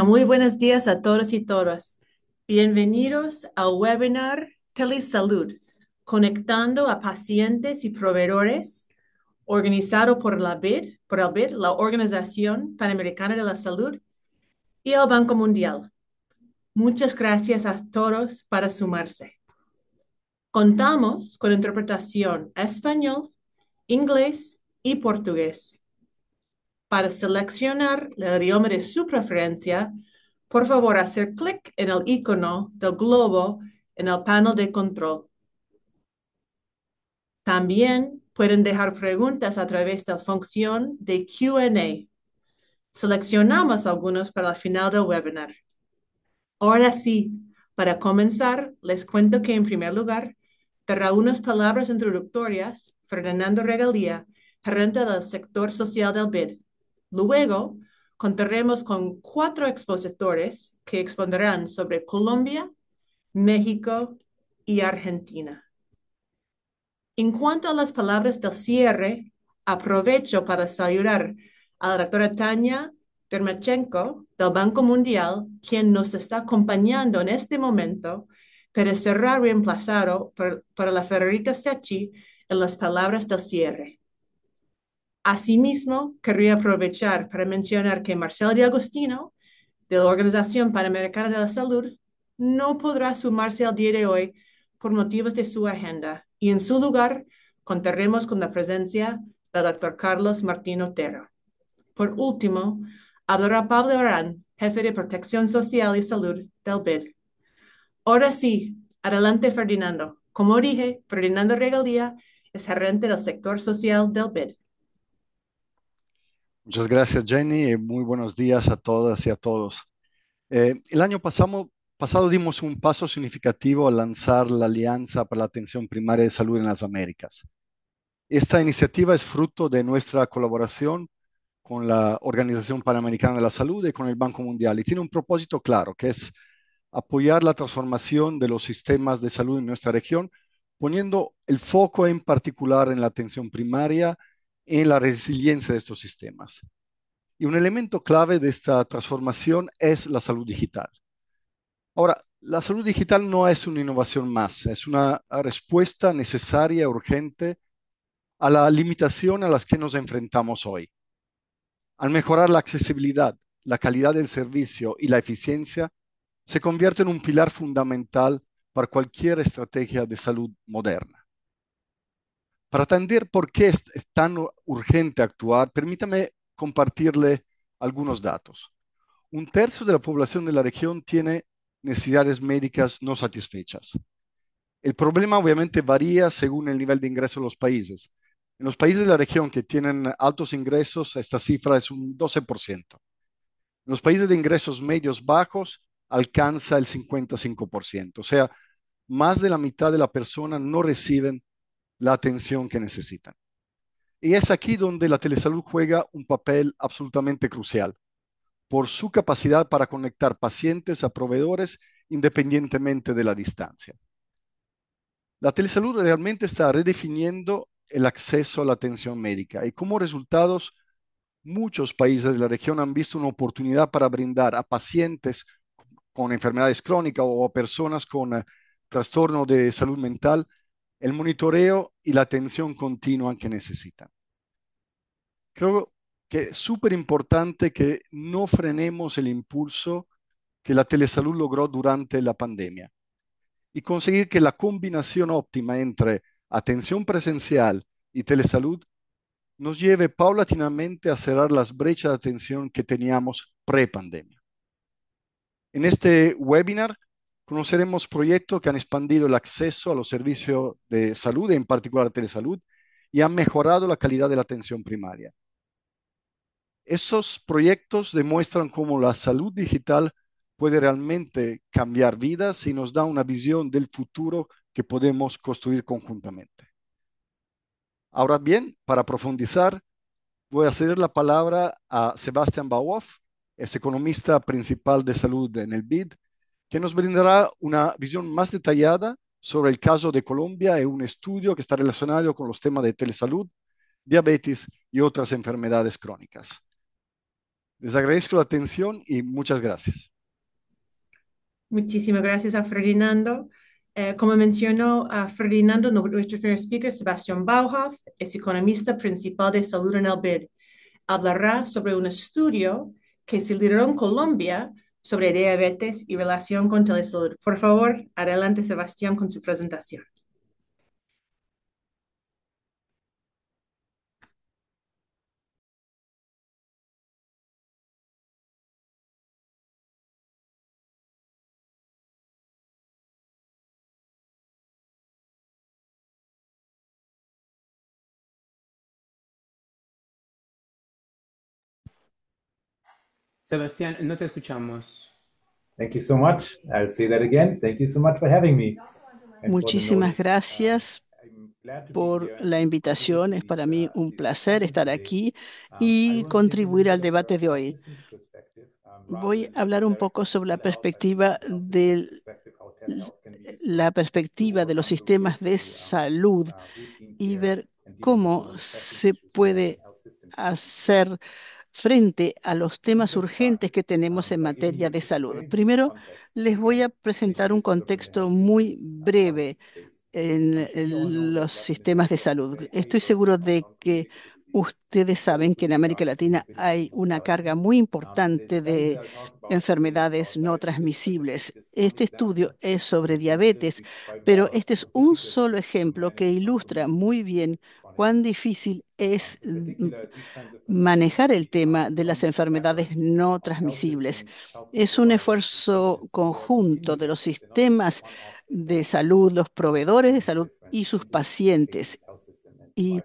muy buenos días a todos y todas. Bienvenidos al webinar Telesalud, conectando a pacientes y proveedores, organizado por la BID, por la Organización Panamericana de la Salud y el Banco Mundial. Muchas gracias a todos para sumarse. Contamos con interpretación español, inglés y portugués. Para seleccionar el idioma de su preferencia, por favor hacer clic en el icono del globo en el panel de control. También pueden dejar preguntas a través de la función de Q&A. Seleccionamos algunos para el final del webinar. Ahora sí, para comenzar, les cuento que en primer lugar, dará unas palabras introductorias Fernando Regalía, gerente del sector social del BID. Luego, contaremos con cuatro expositores que expondrán sobre Colombia, México y Argentina. En cuanto a las palabras del cierre, aprovecho para saludar a la doctora Tania Termachenko del Banco Mundial, quien nos está acompañando en este momento, pero será reemplazado por la Federica Secchi en las palabras del cierre. Asimismo, querría aprovechar para mencionar que Marcelo de Agostino, de la Organización Panamericana de la Salud, no podrá sumarse al día de hoy por motivos de su agenda y en su lugar contaremos con la presencia del doctor Carlos Martín Otero. Por último, hablará Pablo Arán, jefe de Protección Social y Salud del BID. E Ahora sí, adelante Ferdinando. Como dije, Ferdinando Regalía es gerente del sector social del BID. E Muchas gracias, Jenny. y Muy buenos días a todas y a todos. Eh, el año pasado, pasado dimos un paso significativo al lanzar la Alianza para la Atención Primaria de Salud en las Américas. Esta iniciativa es fruto de nuestra colaboración con la Organización Panamericana de la Salud y con el Banco Mundial y tiene un propósito claro, que es apoyar la transformación de los sistemas de salud en nuestra región, poniendo el foco en particular en la atención primaria en la resiliencia de estos sistemas. Y un elemento clave de esta transformación es la salud digital. Ahora, la salud digital no es una innovación más, es una respuesta necesaria, urgente, a la limitación a las que nos enfrentamos hoy. Al mejorar la accesibilidad, la calidad del servicio y la eficiencia, se convierte en un pilar fundamental para cualquier estrategia de salud moderna. Para entender por qué es, tan urgente actuar, permítame compartirle algunos datos. Un tercio de la población de la región tiene necesidades médicas no satisfechas. El problema obviamente varía según el nivel de ingreso de los países. En los países de la región que tienen altos ingresos, esta cifra es un 12%. En los países de ingresos medios bajos, alcanza el 55%. O sea, más de la mitad de la persona no reciben la atención que necesitan. Y es aquí donde la telesalud juega un papel absolutamente crucial, por su capacidad para conectar pacientes a proveedores independientemente de la distancia. La telesalud realmente está redefiniendo el acceso a la atención médica y como resultados, muchos países de la región han visto una oportunidad para brindar a pacientes con enfermedades crónicas o a personas con eh, trastorno de salud mental el monitoreo y la atención continua que necesitan. Creo que es súper importante que no frenemos el impulso que la telesalud logró durante la pandemia y conseguir que la combinación óptima entre atención presencial y telesalud nos lleve paulatinamente a cerrar las brechas de atención que teníamos pre-pandemia. En este webinar conoceremos proyectos que han expandido el acceso a los servicios de salud, en particular telesalud, y han mejorado la calidad de la atención primaria. Esos proyectos demuestran cómo la salud digital puede realmente cambiar vidas y nos da una visión del futuro que podemos construir conjuntamente. Ahora bien, para profundizar, voy a ceder la palabra a Sebastián Bauhoff, es economista principal de salud en el BID que nos brindará una visión más detallada sobre el caso de Colombia y un estudio que está relacionado con los temas de telesalud, diabetes y otras enfermedades crónicas. Les agradezco la atención y muchas gracias. Muchísimas gracias a Ferdinando. Eh, como mencionó a Ferdinando, nuestro primer speaker, Sebastián Bauhoff, es economista principal de salud en el BID. E Hablará sobre un estudio que se lideró en Colombia sobre diabetes y relación con telesalud. Por favor, adelante Sebastián con su presentación. Sebastián, no te escuchamos. Thank you so much. I'll say that again. Thank you so much for having me. Muchísimas gracias por la invitación. Es para mí un uh, placer estar aquí um, y contribuir al debate de hoy. Um, Voy a hablar un poco sobre la perspectiva de la perspectiva de los sistemas de um, salud uh, y ver cómo se puede hacer frente a los temas urgentes que tenemos en materia de salud. Primero, les voy a presentar un contexto muy breve este en los sistemas de salud. Estoy seguro de que Ustedes saben que en América Latina hay una carga muy importante de enfermedades no transmisibles. Este estudio es sobre diabetes, pero este es un solo ejemplo que ilustra muy bien cuán difícil es ah, manejar el tema de las enfermedades no transmisibles. Es un esfuerzo conjunto de los sistemas de salud, los proveedores de salud y sus pacientes. Y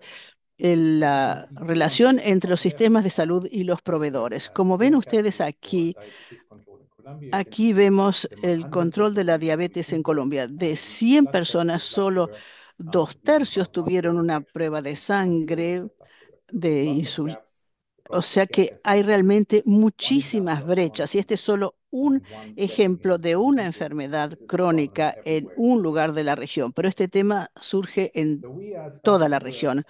la relación entre los sistemas de salud y los proveedores. Como ven ustedes aquí, aquí vemos el control de la diabetes en Colombia. De 100 personas, solo Dos tercios tuvieron una prueba de sangre de insulina. O sea que hay realmente muchísimas brechas y este es solo un ejemplo de una enfermedad crónica en un lugar de la región, pero este tema surge en toda la región.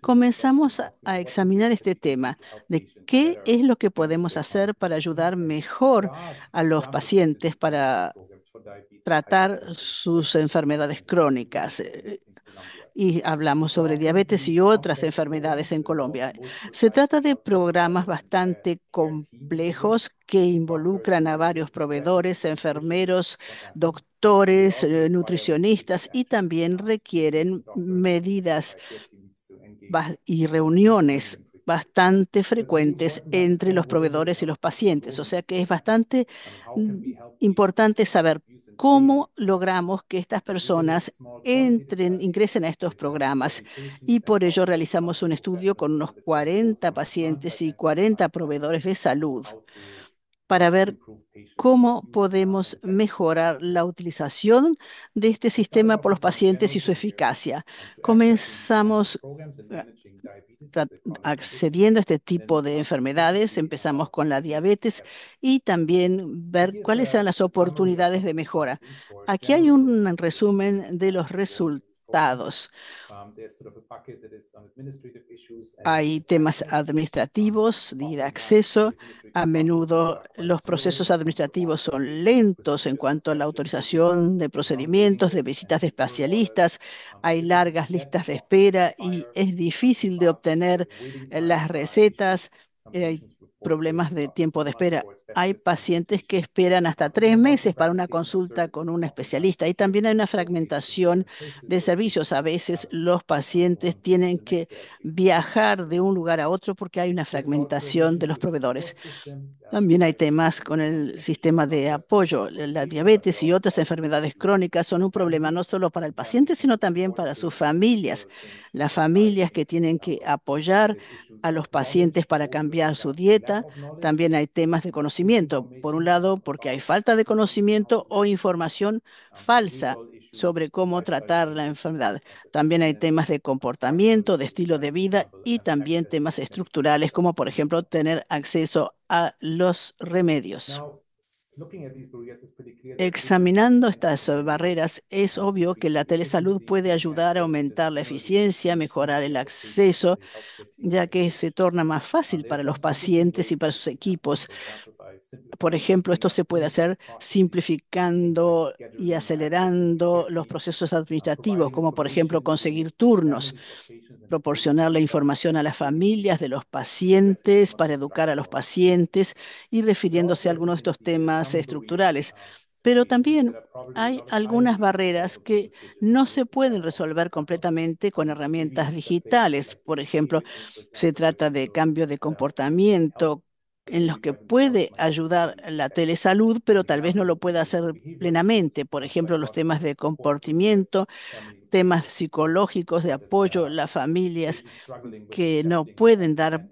Comenzamos a examinar este tema de qué es lo que podemos hacer para ayudar mejor a los pacientes para tratar sus enfermedades crónicas y hablamos sobre diabetes y otras enfermedades en Colombia. Se trata de programas bastante complejos que involucran a varios proveedores, enfermeros, doctores, eh, nutricionistas y también requieren medidas y reuniones bastante frecuentes entre los proveedores y los pacientes. O sea que es bastante importante saber cómo logramos que estas personas entren, ingresen a estos programas. Y por ello realizamos un estudio con unos 40 pacientes y 40 proveedores de salud para ver cómo podemos mejorar la utilización de este sistema por los pacientes y su eficacia. Comenzamos eh, accediendo a este tipo de enfermedades, empezamos con la diabetes y también ver cuáles eran las oportunidades de mejora. Aquí hay un resumen de los resultados Um, Hay temas um, administrativos de acceso. A menudo los procesos administrativos son lentos en cuanto a la autorización de procedimientos, de visitas de especialistas. Um, Hay largas listas de espera y es difícil de obtener las recetas problemas de tiempo de espera. Hay pacientes que esperan hasta tres meses para una consulta con un especialista y también hay una fragmentación de servicios. A veces los pacientes tienen que viajar de un lugar a otro porque hay una fragmentación de los proveedores. También hay temas con el sistema de apoyo. La diabetes y otras enfermedades crónicas son un problema no solo para el paciente, sino también para sus familias. Las familias que tienen que apoyar a los pacientes para cambiar su dieta también hay temas de conocimiento. Por un lado, porque hay falta de conocimiento o información falsa sobre cómo tratar la enfermedad. También hay temas de comportamiento, de estilo de vida y también temas estructurales, como por ejemplo tener acceso a los remedios. Examinando estas eh, barreras, es obvio que la telesalud puede ayudar a aumentar la eficiencia, mejorar el acceso, ya que se torna más fácil para los pacientes y para sus equipos. Por ejemplo, esto se puede hacer simplificando pues, y acelerando los procesos administrativos, como por ejemplo conseguir turnos, proporcionar la información a las familias de los pacientes, para educar a los pacientes y refiriéndose a algunos de estos temas estructurales. Pero también hay algunas barreras que no se pueden resolver completamente con herramientas digitales. Por ejemplo, se trata de cambio de comportamiento en los que puede ayudar la telesalud, pero tal vez no lo pueda hacer plenamente. Por ejemplo, los temas de comportamiento, temas psicológicos de apoyo las familias que no pueden dar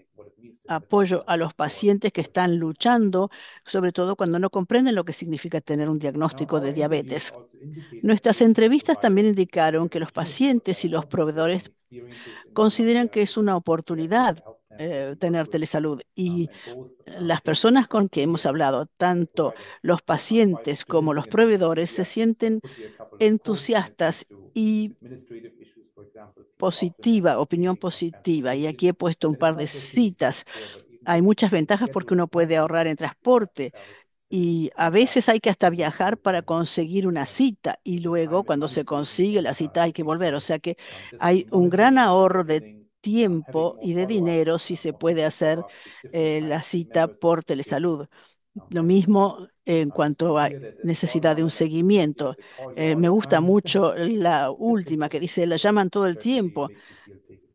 apoyo a los pacientes que están luchando, sobre todo cuando no comprenden lo que significa tener un diagnóstico de diabetes. Nuestras entrevistas también indicaron que los pacientes y los proveedores consideran que es una oportunidad eh, tener telesalud. Y las personas con que hemos hablado, tanto los pacientes como los proveedores, se sienten entusiastas y positiva, opinión positiva. Y aquí he puesto un par de citas. Hay muchas ventajas porque uno puede ahorrar en transporte, y a veces hay que hasta viajar para conseguir una cita y luego cuando se consigue la cita hay que volver. O sea que hay un gran ahorro de tiempo y de dinero si se puede hacer eh, la cita por telesalud. Lo mismo en cuanto a necesidad de un seguimiento. Eh, me gusta mucho la última que dice, la llaman todo el tiempo.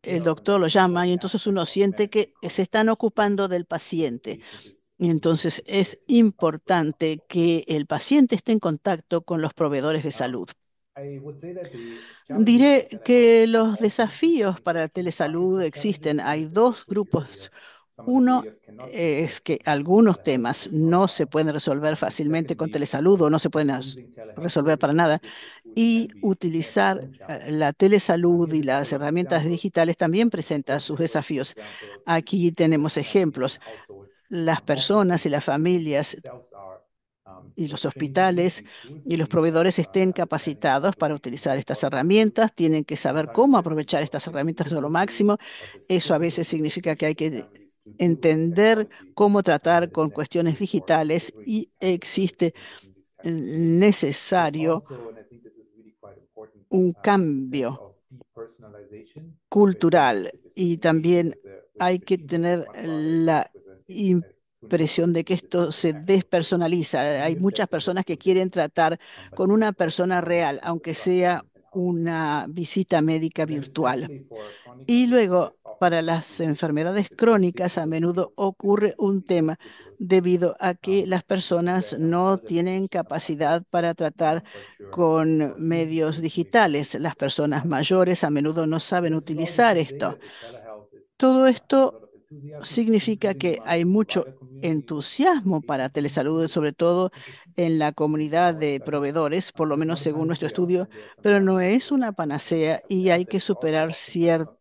El doctor lo llama y entonces uno siente que se están ocupando del paciente. Y Entonces eh, es importante que el paciente esté en contacto con los proveedores de salud. Diré que los desafíos para telesalud existen. Hay dos grupos uno es que algunos temas no se pueden resolver fácilmente con telesalud o no se pueden resolver para nada. Y utilizar eh, la telesalud y las herramientas digitales también presenta sus desafíos. Aquí tenemos ejemplos. Las personas y las familias Um, y los hospitales y los uh, proveedores estén uh, capacitados uh, para utilizar estas herramientas, tienen que saber cómo aprovechar estas herramientas a lo máximo. Eso a veces significa que hay que entender cómo tratar con cuestiones digitales y existe necesario un um, cambio cultural y también hay que tener la presión de que esto se despersonaliza. Hay muchas personas que quieren tratar con una persona real, aunque sea una visita médica virtual. Y luego, para las enfermedades crónicas, a menudo ocurre un tema debido a que las personas no tienen capacidad para tratar con medios digitales. Las personas mayores a menudo no saben utilizar esto. Todo esto significa que hay mucho entusiasmo para telesalud, sobre todo en la comunidad de proveedores, por lo menos según nuestro estudio, pero no es una panacea y hay que superar ciertos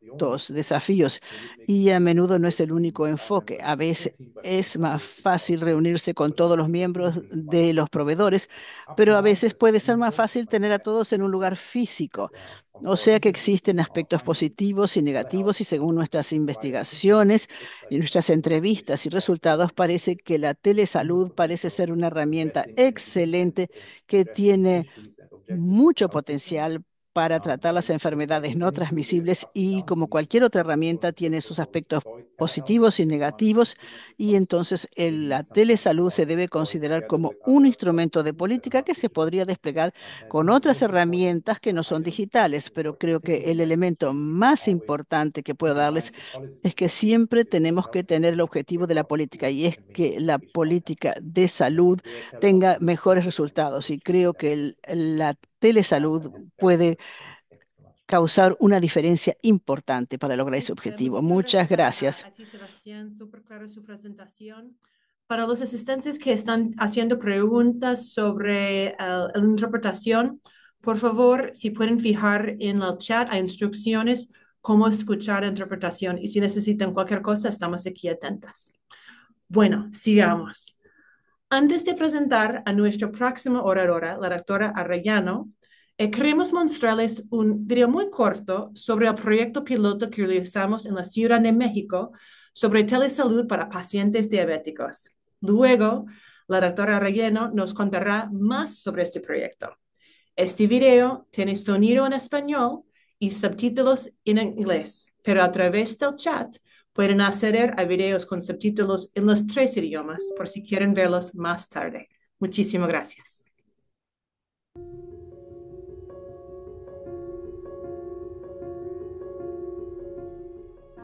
desafíos, y a menudo no es el único enfoque. A veces es más fácil reunirse con todos los miembros de los proveedores, pero a veces puede ser más fácil tener a todos en un lugar físico. O sea que existen aspectos positivos y negativos y según nuestras investigaciones y nuestras entrevistas y resultados parece que la telesalud parece ser una herramienta excelente que tiene mucho potencial para ah, tratar las enfermedades no transmisibles y como cualquier otra herramienta tiene sus aspectos positivos y negativos y entonces la telesalud se debe considerar como un instrumento de política que se podría desplegar con otras herramientas que no son digitales, pero creo que el elemento más importante que puedo darles es que siempre tenemos que tener el objetivo de la política y es que la política de salud tenga mejores resultados y creo que el, la telesalud puede causar una diferencia importante para lograr ese objetivo. Muchas gracias. Sebastián, su presentación. Para los asistentes que están haciendo preguntas sobre eh, la interpretación, por favor, si pueden fijar en el chat, hay instrucciones cómo escuchar la interpretación y si necesitan cualquier cosa, estamos aquí atentas. Bueno, sigamos. Antes de presentar a nuestra próxima oradora, la doctora Arrellano, eh, queremos mostrarles un video muy corto sobre el proyecto piloto que realizamos en la Ciudad de México sobre telesalud para pacientes diabéticos. Luego, la doctora Arrellano nos contará más sobre este proyecto. Este video tiene sonido en español y subtítulos en inglés, pero a través del chat Pueden acceder a videos con subtítulos en los tres idiomas por si quieren verlos más tarde. Muchísimas gracias.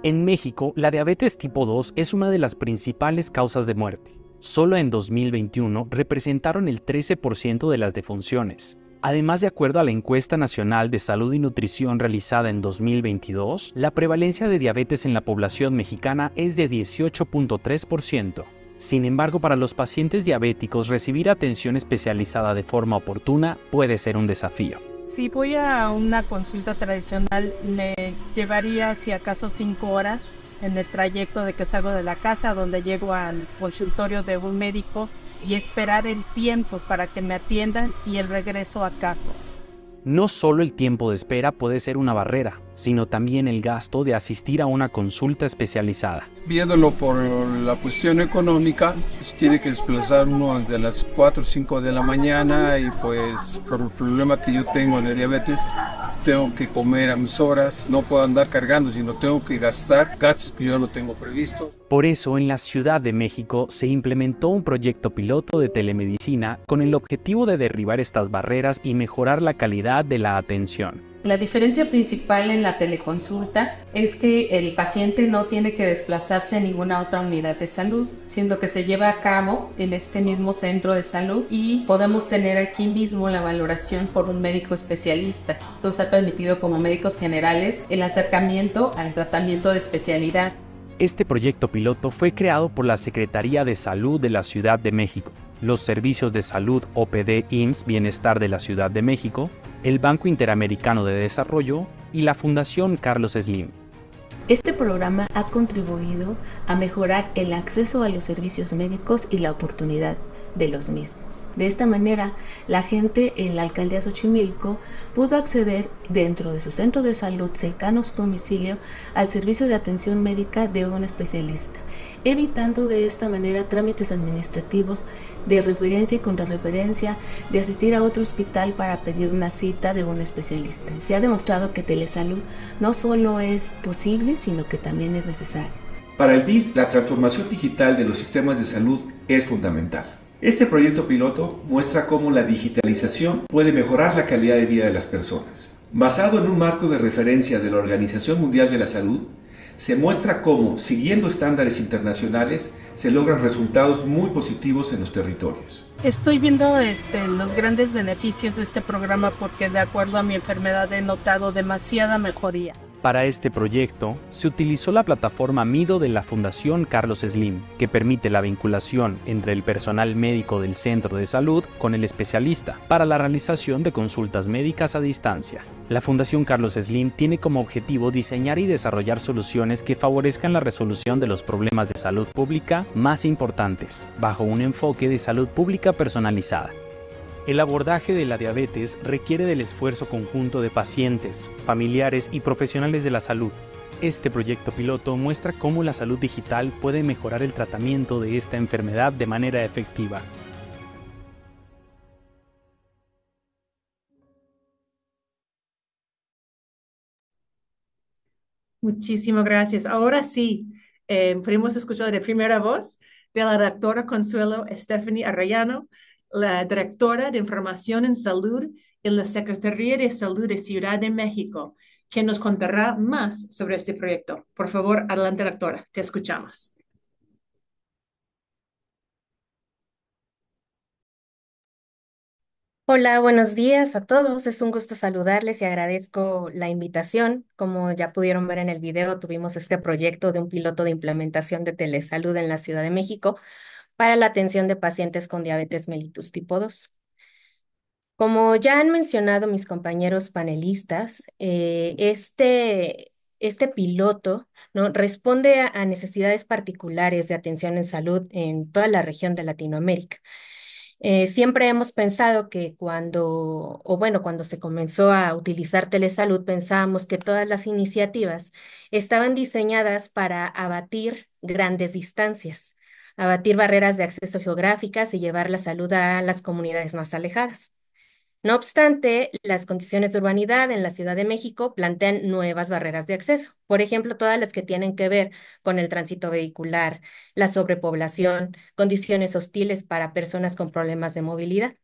En México, la diabetes tipo 2 es una de las principales causas de muerte. Solo en 2021 representaron el 13% de las defunciones, Además, de acuerdo a la encuesta nacional de salud y nutrición realizada en 2022, la prevalencia de diabetes en la población mexicana es de 18.3%. Sin embargo, para los pacientes diabéticos recibir atención especializada de forma oportuna puede ser un desafío. Si voy a una consulta tradicional, me llevaría si acaso cinco horas en el trayecto de que salgo de la casa, donde llego al consultorio de un médico y esperar el tiempo para que me atiendan y el regreso a casa. No solo el tiempo de espera puede ser una barrera, sino también el gasto de asistir a una consulta especializada. Viéndolo por la cuestión económica, pues, tiene que desplazar uno de las 4 o 5 de la mañana y pues por el problema que yo tengo de diabetes, tengo que comer a mis horas, no puedo andar cargando, sino tengo que gastar gastos que yo no tengo previstos. Por eso en la Ciudad de México se implementó un proyecto piloto de telemedicina con el objetivo de derribar estas barreras y mejorar la calidad de la atención. La diferencia principal en la teleconsulta es que el paciente no tiene que desplazarse a ninguna otra unidad de salud, siendo que se lleva a cabo en este mismo centro de salud y podemos tener aquí mismo la valoración por un médico especialista. Nos ha permitido como médicos generales el acercamiento al tratamiento de especialidad. Este proyecto piloto fue creado por la Secretaría de Salud de la Ciudad de México los servicios de salud OPD IMSS Bienestar de la Ciudad de México, el Banco Interamericano de Desarrollo y la Fundación Carlos Slim. Este programa ha contribuido a mejorar el acceso a los servicios médicos y la oportunidad de los mismos. De esta manera, la gente en la alcaldía Xochimilco pudo acceder dentro de su centro de salud cercano a su domicilio al servicio de atención médica de un especialista, evitando de esta manera trámites administrativos de referencia y contrarreferencia, de asistir a otro hospital para pedir una cita de un especialista. Se ha demostrado que telesalud no solo es posible, sino que también es necesario. Para el BID, la transformación digital de los sistemas de salud es fundamental. Este proyecto piloto muestra cómo la digitalización puede mejorar la calidad de vida de las personas. Basado en un marco de referencia de la Organización Mundial de la Salud, se muestra cómo, siguiendo estándares internacionales, se logran resultados muy positivos en los territorios. Estoy viendo este, los grandes beneficios de este programa porque de acuerdo a mi enfermedad he notado demasiada mejoría. Para este proyecto, se utilizó la plataforma Mido de la Fundación Carlos Slim, que permite la vinculación entre el personal médico del centro de salud con el especialista para la realización de consultas médicas a distancia. La Fundación Carlos Slim tiene como objetivo diseñar y desarrollar soluciones que favorezcan la resolución de los problemas de salud pública más importantes, bajo un enfoque de salud pública personalizada. El abordaje de la diabetes requiere del esfuerzo conjunto de pacientes, familiares y profesionales de la salud. Este proyecto piloto muestra cómo la salud digital puede mejorar el tratamiento de esta enfermedad de manera efectiva. Muchísimas gracias. Ahora sí, eh, podemos escuchar de primera voz de la doctora Consuelo Stephanie Arrayano, la directora de Información en Salud y la Secretaría de Salud de Ciudad de México, que nos contará más sobre este proyecto. Por favor, adelante, doctora, te escuchamos. Hola, buenos días a todos. Es un gusto saludarles y agradezco la invitación. Como ya pudieron ver en el video, tuvimos este proyecto de un piloto de implementación de telesalud en la Ciudad de México para la atención de pacientes con diabetes mellitus tipo 2. Como ya han mencionado mis compañeros panelistas, eh, este, este piloto ¿no? responde a, necesidades particulares de atención en salud en toda la región de Latinoamérica. Eh, siempre hemos pensado que cuando, o bueno, cuando se comenzó a utilizar telesalud, pensábamos que todas las iniciativas estaban diseñadas para abatir grandes distancias abatir barreras de acceso geográficas y llevar la salud a las comunidades más alejadas. No obstante, las condiciones de urbanidad en la Ciudad de México plantean nuevas barreras de acceso, por ejemplo, todas las que tienen que ver con el tránsito vehicular, la sobrepoblación, condiciones hostiles para personas con problemas de movilidad.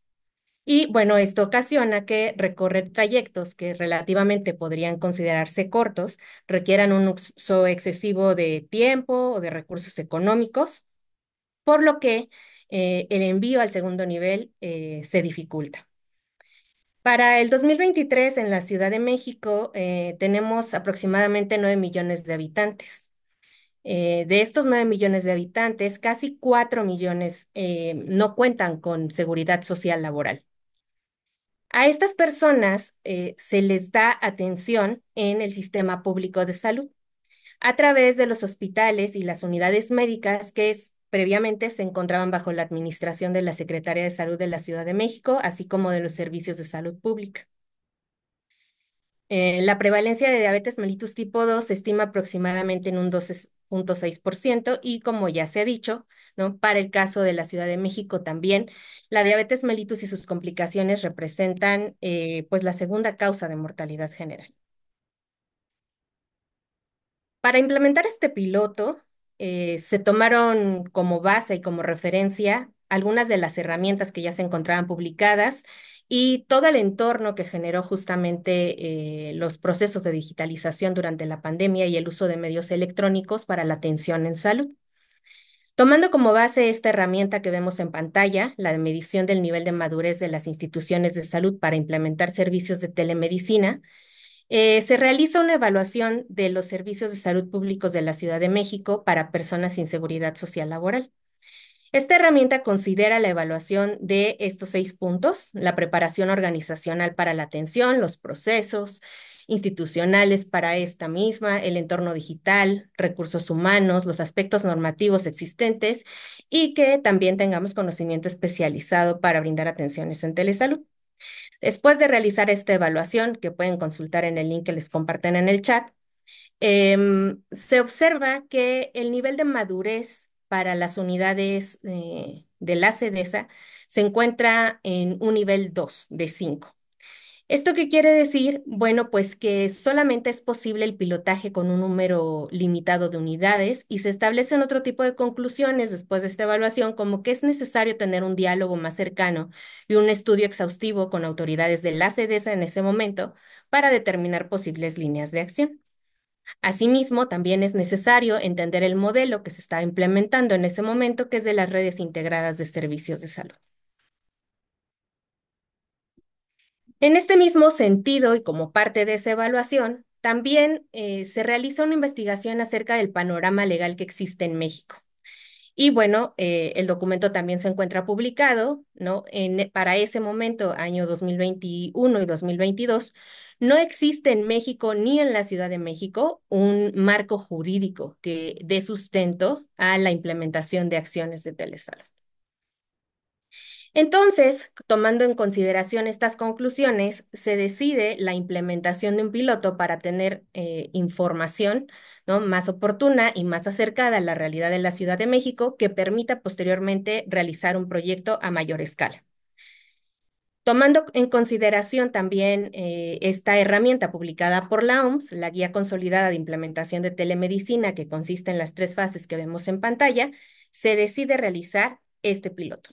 Y bueno, esto ocasiona que recorrer trayectos que relativamente podrían considerarse cortos requieran un uso excesivo de tiempo o de recursos económicos por lo que eh, el envío al segundo nivel eh, se dificulta. Para el 2023 en la Ciudad de México eh, tenemos aproximadamente 9 millones de habitantes. de estos 9 millones de habitantes, casi 4 millones no cuentan con seguridad social laboral. A estas personas se les da atención en el sistema público de salud a través de los hospitales y las unidades médicas que es, Previamente se encontraban bajo la administración de la Secretaría de Salud de la Ciudad de México, así como de los servicios de salud pública. Eh, la prevalencia de diabetes mellitus tipo 2 se estima aproximadamente en un 12.6% y como ya se ha dicho, ¿no? para el caso de la Ciudad de México también, la diabetes mellitus y sus complicaciones representan eh, pues la segunda causa de mortalidad general. Para implementar este piloto, eh, se tomaron como base y como referencia algunas de las herramientas que ya se encontraban publicadas y todo el entorno que generó justamente eh, los procesos de digitalización durante la pandemia y el uso de medios electrónicos para la atención en salud. Tomando como base esta herramienta que vemos en pantalla, la medición del nivel de madurez de las instituciones de salud para implementar servicios de telemedicina, eh, se realiza una evaluación de los servicios de salud públicos de la Ciudad de México para personas sin seguridad social laboral. Esta herramienta considera la evaluación de estos seis puntos, la preparación organizacional para la atención, los procesos institucionales para esta misma, el entorno digital, recursos humanos, los aspectos normativos existentes y que también tengamos conocimiento especializado para brindar atenciones en telesalud. Después de realizar esta evaluación, que pueden consultar en el link que les comparten en el chat, em, se observa que el nivel de madurez para las unidades eh, de la CEDESA se encuentra en un nivel 2 de 5. ¿Esto qué quiere decir? Bueno, pues que solamente es posible el pilotaje con un número limitado de unidades y se establecen otro tipo de conclusiones después de esta evaluación, como que es necesario tener un diálogo más cercano y un estudio exhaustivo con autoridades de la CDS en ese momento para determinar posibles líneas de acción. Asimismo, también es necesario entender el modelo que se está implementando en ese momento, que es de las redes integradas de servicios de salud. En este mismo sentido y como parte de esa evaluación, también eh, se realiza una investigación acerca del panorama legal que existe en México. Y bueno, eh, el documento también se encuentra publicado, ¿no? En, para ese momento, año 2021 y 2022, no existe en México ni en la Ciudad de México un marco jurídico que dé sustento a la implementación de acciones de telesalud. Entonces, tomando en consideración estas conclusiones, se decide la implementación de un piloto para tener eh, información más oportuna y más acercada a la realidad de la Ciudad de México que permita posteriormente realizar un proyecto a mayor escala. Tomando en consideración también eh, esta herramienta publicada por la OMS, la Guía Consolidada de Implementación de Telemedicina, que consiste en las tres fases que vemos en pantalla, se decide realizar este piloto.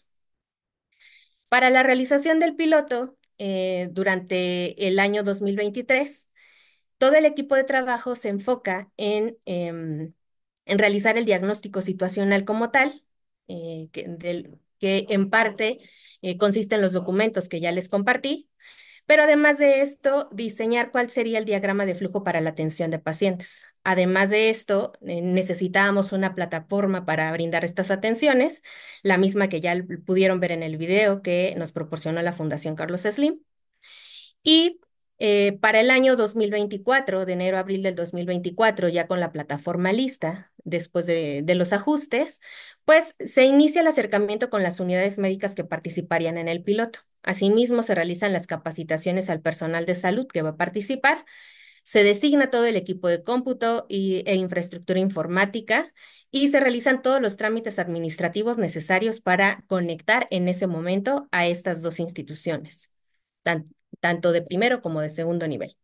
Para la realización del piloto, eh, durante el año 2023, todo el equipo de trabajo se enfoca en, em, en realizar el diagnóstico situacional como tal, eh, que, en parte eh, consiste en los documentos que ya les compartí, pero además de esto, diseñar cuál sería el diagrama de flujo para la atención de pacientes. Además de esto, eh, necesitábamos una plataforma para brindar estas atenciones, la misma que ya pudieron ver en el video que nos proporcionó la Fundación Carlos Slim. Y eh, para el año 2024, de enero a abril del 2024, ya con la plataforma lista, después de, de los ajustes, pues se inicia el acercamiento con las unidades médicas que participarían en el piloto. Asimismo, se realizan las capacitaciones al personal de salud que va a participar se designa todo el equipo de cómputo e infraestructura informática y se realizan todos los trámites administrativos necesarios para conectar en ese momento a estas dos instituciones, tanto de primero como de segundo nivel.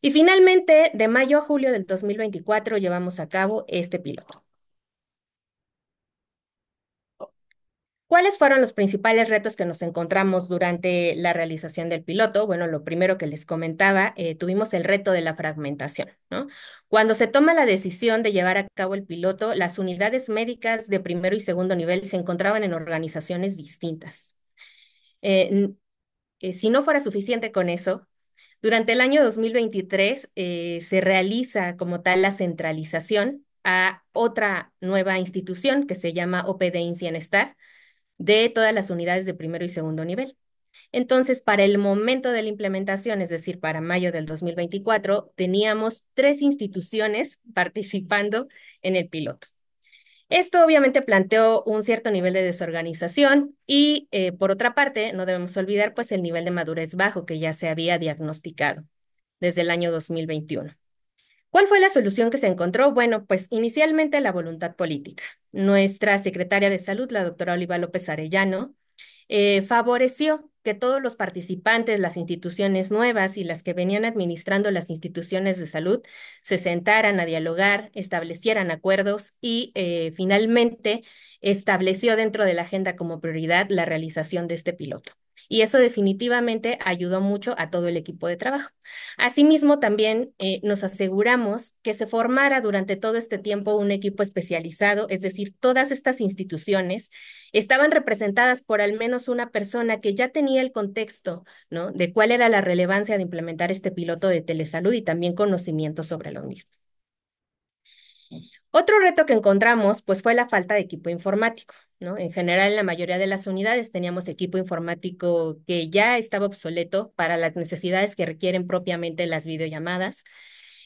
Y finalmente, de mayo a julio del 2024 llevamos a cabo este piloto. ¿Cuáles fueron los principales retos que nos encontramos durante la realización del piloto? Bueno, lo primero que les comentaba, eh, tuvimos el reto de la fragmentación. Cuando se toma la decisión de llevar a cabo el piloto, las unidades médicas de primero y segundo nivel se encontraban en organizaciones distintas. Eh, eh, si no fuera suficiente con eso, durante el año 2023 se realiza como tal la centralización a otra nueva institución que se llama OPD Incienestar, de todas las unidades de primero y segundo nivel. Entonces, para el momento de la implementación, es decir, para mayo del 2024, teníamos tres instituciones participando en el piloto. Esto obviamente planteó un cierto nivel de desorganización y, eh, por otra parte, no debemos olvidar pues el nivel de madurez bajo que ya se había diagnosticado desde el año 2021. ¿Cuál fue la solución que se encontró? Bueno, pues inicialmente la voluntad política. Nuestra secretaria de salud, la doctora Oliva López Arellano, eh, favoreció que todos los participantes, las instituciones nuevas y las que venían administrando las instituciones de salud se sentaran a dialogar, establecieran acuerdos y eh, finalmente estableció dentro de la agenda como prioridad la realización de este piloto. Y eso definitivamente ayudó mucho a todo el equipo de trabajo. Asimismo, también eh, nos aseguramos que se formara durante todo este tiempo un equipo especializado, es decir, todas estas instituciones estaban representadas por al menos una persona que ya tenía el contexto ¿no? de cuál era la relevancia de implementar este piloto de telesalud y también conocimiento sobre lo mismo. Otro reto que encontramos pues, fue la falta de equipo informático. En general, en la mayoría de las unidades teníamos equipo informático que ya estaba obsoleto para las necesidades que requieren propiamente las videollamadas.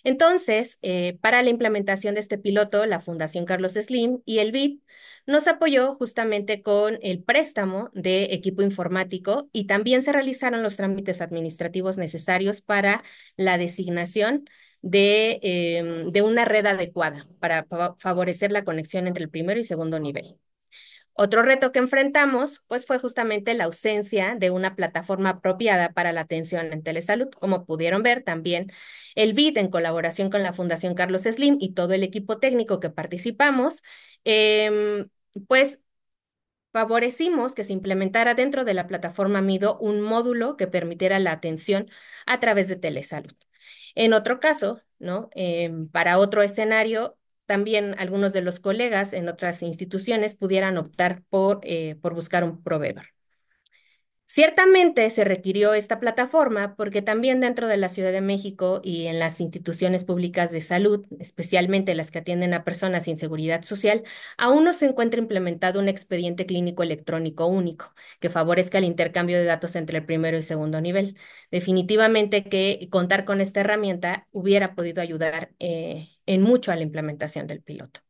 Entonces, eh, para la implementación de este piloto, la Fundación Carlos Slim y el BID nos apoyó justamente con el préstamo de equipo informático y también se realizaron los trámites administrativos necesarios para la designación de, em, de una red adecuada para favorecer la conexión entre el primero y segundo nivel. Otro reto que enfrentamos, pues, fue justamente la ausencia de una plataforma apropiada para la atención en telesalud. Como pudieron ver, también el BID, en colaboración con la Fundación Carlos Slim y todo el equipo técnico que participamos, em, pues favorecimos que se implementara dentro de la plataforma MIDO un módulo que permitiera la atención a través de telesalud. En otro caso, ¿no? Em, para otro escenario, también algunos de los colegas en otras instituciones pudieran optar por, eh, por buscar un proveedor. Ciertamente se requirió esta plataforma porque también dentro de la Ciudad de México y en las instituciones públicas de salud, especialmente las que atienden a personas sin seguridad social, aún no se encuentra implementado un expediente clínico electrónico único que favorezca el intercambio de datos entre el primero y segundo nivel. Definitivamente que contar con esta herramienta hubiera podido ayudar eh, en mucho a la implementación del piloto.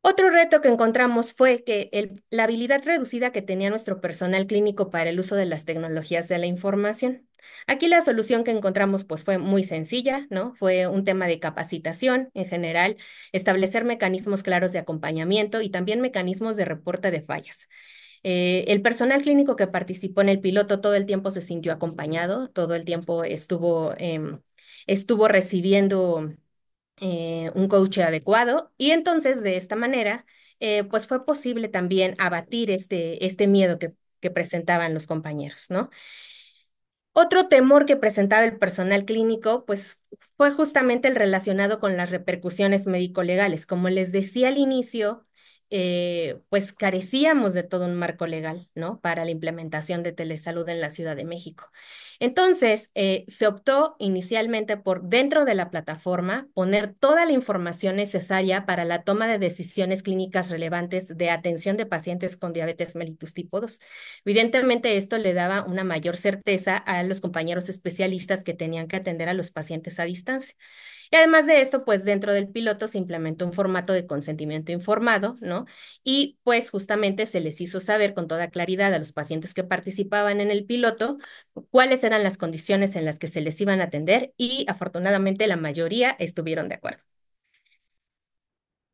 Otro reto que encontramos fue que la habilidad reducida que tenía nuestro personal clínico para el uso de las tecnologías de la información. Aquí la solución que encontramos pues fue muy sencilla, ¿no? Fue un tema de capacitación en general, establecer mecanismos claros de acompañamiento y también mecanismos de reporte de fallas. Eh, el personal clínico que participó en el piloto todo el tiempo se sintió acompañado, todo el tiempo estuvo, em, estuvo recibiendo eh, un coach adecuado y entonces de esta manera eh, pues fue posible también abatir este, este miedo que, que presentaban los compañeros, ¿no? Otro temor que presentaba el personal clínico, pues fue justamente el relacionado con las repercusiones médico-legales. Como les decía al inicio, eh, pues carecíamos de todo un marco legal, ¿no? Para la implementación de telesalud en la Ciudad de México. Entonces, eh, se optó inicialmente por dentro de la plataforma poner toda la información necesaria para la toma de decisiones clínicas relevantes de atención de pacientes con diabetes mellitus tipo 2. Evidentemente, esto le daba una mayor certeza a los compañeros especialistas que tenían que atender a los pacientes a distancia. Y además de esto, pues dentro del piloto se implementó un formato de consentimiento informado, ¿no? Y pues justamente se les hizo saber con toda claridad a los pacientes que participaban en el piloto cuáles eran las condiciones en las que se les iban a atender y afortunadamente la mayoría estuvieron de acuerdo.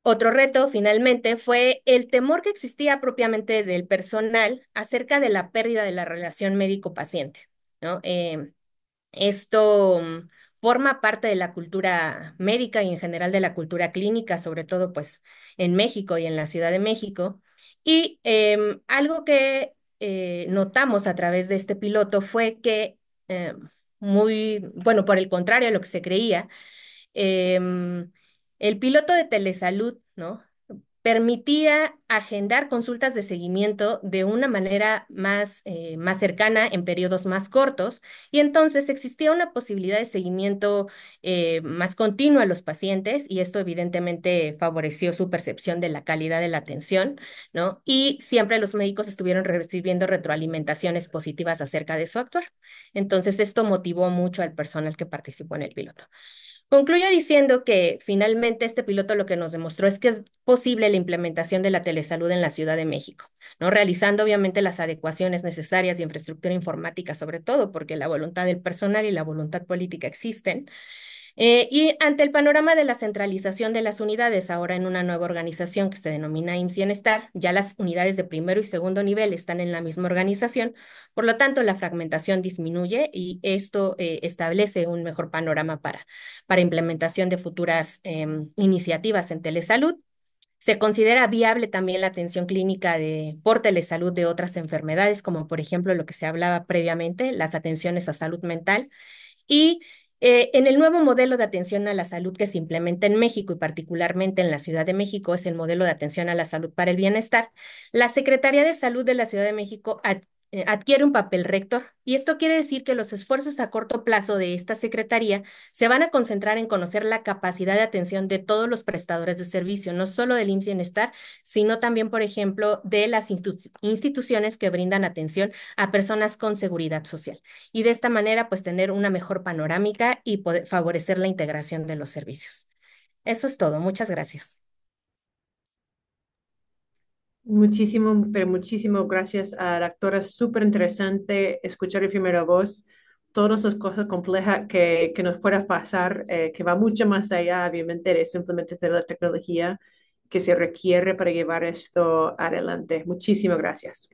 Otro reto, finalmente, fue el temor que existía propiamente del personal acerca de la pérdida de la relación médico-paciente. ¿no? Eh, esto forma parte de la cultura médica y en general de la cultura clínica, sobre todo pues en México y en la Ciudad de México. Y em, algo que eh, notamos a través de este piloto fue que, eh, muy, bueno, por el contrario a lo que se creía, em, el piloto de telesalud, ¿no? permitía agendar consultas de seguimiento de una manera más, eh, más cercana en periodos más cortos y entonces existía una posibilidad de seguimiento eh, más continuo a los pacientes y esto evidentemente favoreció su percepción de la calidad de la atención, ¿no? Y siempre los médicos estuvieron recibiendo retroalimentaciones positivas acerca de su actuar. Entonces esto motivó mucho al personal que participó en el piloto. Concluyo diciendo que finalmente este piloto lo que nos demostró es que es posible la implementación de la telesalud en la Ciudad de México, ¿no? realizando obviamente las adecuaciones necesarias de infraestructura informática sobre todo, porque la voluntad del personal y la voluntad política existen, eh, y ante el panorama de la centralización de las unidades, ahora en una nueva organización que se denomina IMSS Bienestar, ya las unidades de primero y segundo nivel están en la misma organización, por lo tanto la fragmentación disminuye y esto eh, establece un mejor panorama para, para implementación de futuras em, iniciativas en telesalud. Se considera viable también la atención clínica de, por telesalud de otras enfermedades, como por ejemplo lo que se hablaba previamente, las atenciones a salud mental. Y eh, en el nuevo modelo de atención a la salud que se implementa en México y particularmente en la Ciudad de México, es el modelo de atención a la salud para el bienestar, la Secretaría de Salud de la Ciudad de México eh, adquiere un papel rector y esto quiere decir que los esfuerzos a corto plazo de esta Secretaría se van a concentrar en conocer la capacidad de atención de todos los prestadores de servicio, no solo del IMSS Bienestar, sino también, por ejemplo, de las instituciones que brindan atención a personas con seguridad social. Y de esta manera, pues tener una mejor panorámica y favorecer la integración de los servicios. Eso es todo. Muchas gracias. Muchísimo, pero muchísimo gracias a la actora. Súper interesante escuchar en primera voz todas esas cosas complejas que, nos pueda pasar, eh, que va mucho más allá, obviamente, de simplemente hacer la tecnología que se requiere para llevar esto adelante. Muchísimas gracias.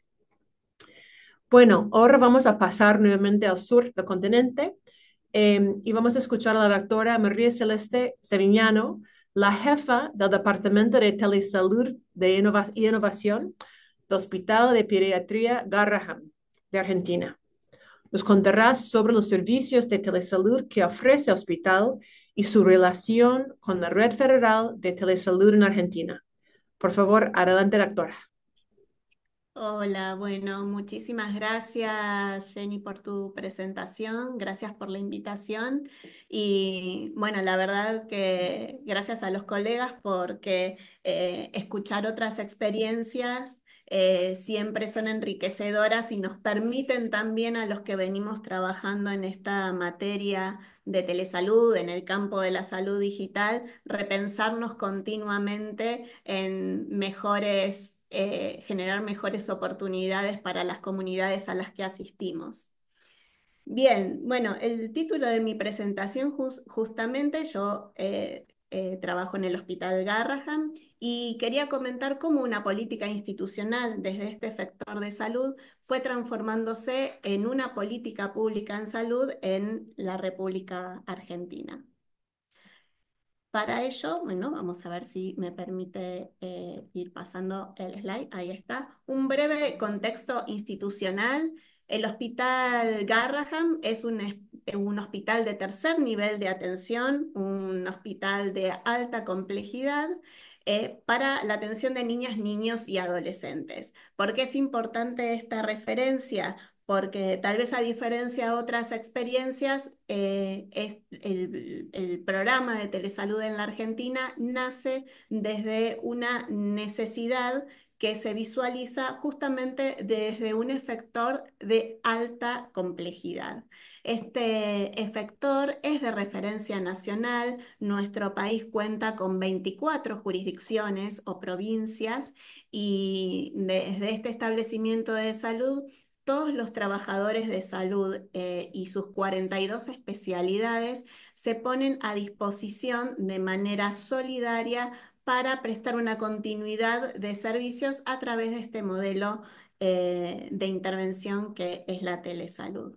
Bueno, ahora vamos a pasar nuevamente al sur del continente eh, y vamos a escuchar a la doctora María Celeste Sevillano la jefa del Departamento de Telesalud de y Innovación del Hospital de Pediatría Garraham de Argentina. Nos contará sobre los servicios de telesalud que ofrece el hospital y su relación con la Red Federal de Telesalud en Argentina. Por favor, adelante, doctora. Hola, bueno, muchísimas gracias Jenny por tu presentación, gracias por la invitación y bueno, la verdad que gracias a los colegas porque eh, escuchar otras experiencias eh, siempre son enriquecedoras y nos permiten también a los que venimos trabajando en esta materia de telesalud, en el campo de la salud digital, repensarnos continuamente en mejores eh, generar mejores oportunidades para las comunidades a las que asistimos. Bien, bueno, el título de mi presentación justamente yo eh, eh, trabajo en el Hospital Garrahan y quería comentar cómo una política institucional desde este sector de salud fue transformándose en una política pública en salud en la República Argentina. Para ello, bueno, vamos a ver si me permite eh, ir pasando el slide. Ahí está. Un breve contexto institucional. El Hospital Garraham es un, eh, hospital de tercer nivel de atención, un hospital de alta complejidad eh, para la atención de niñas, niños y adolescentes. ¿Por qué es importante esta referencia? porque tal vez a diferencia de otras experiencias, eh, el, programa de telesalud en la Argentina nace desde una necesidad que se visualiza justamente desde un efector de alta complejidad. Este efector es de referencia nacional, nuestro país cuenta con 24 jurisdicciones o provincias y desde este establecimiento de salud todos los trabajadores de salud eh, y sus 42 especialidades se ponen a disposición de manera solidaria para prestar una continuidad de servicios a través de este modelo eh, de intervención que es la telesalud.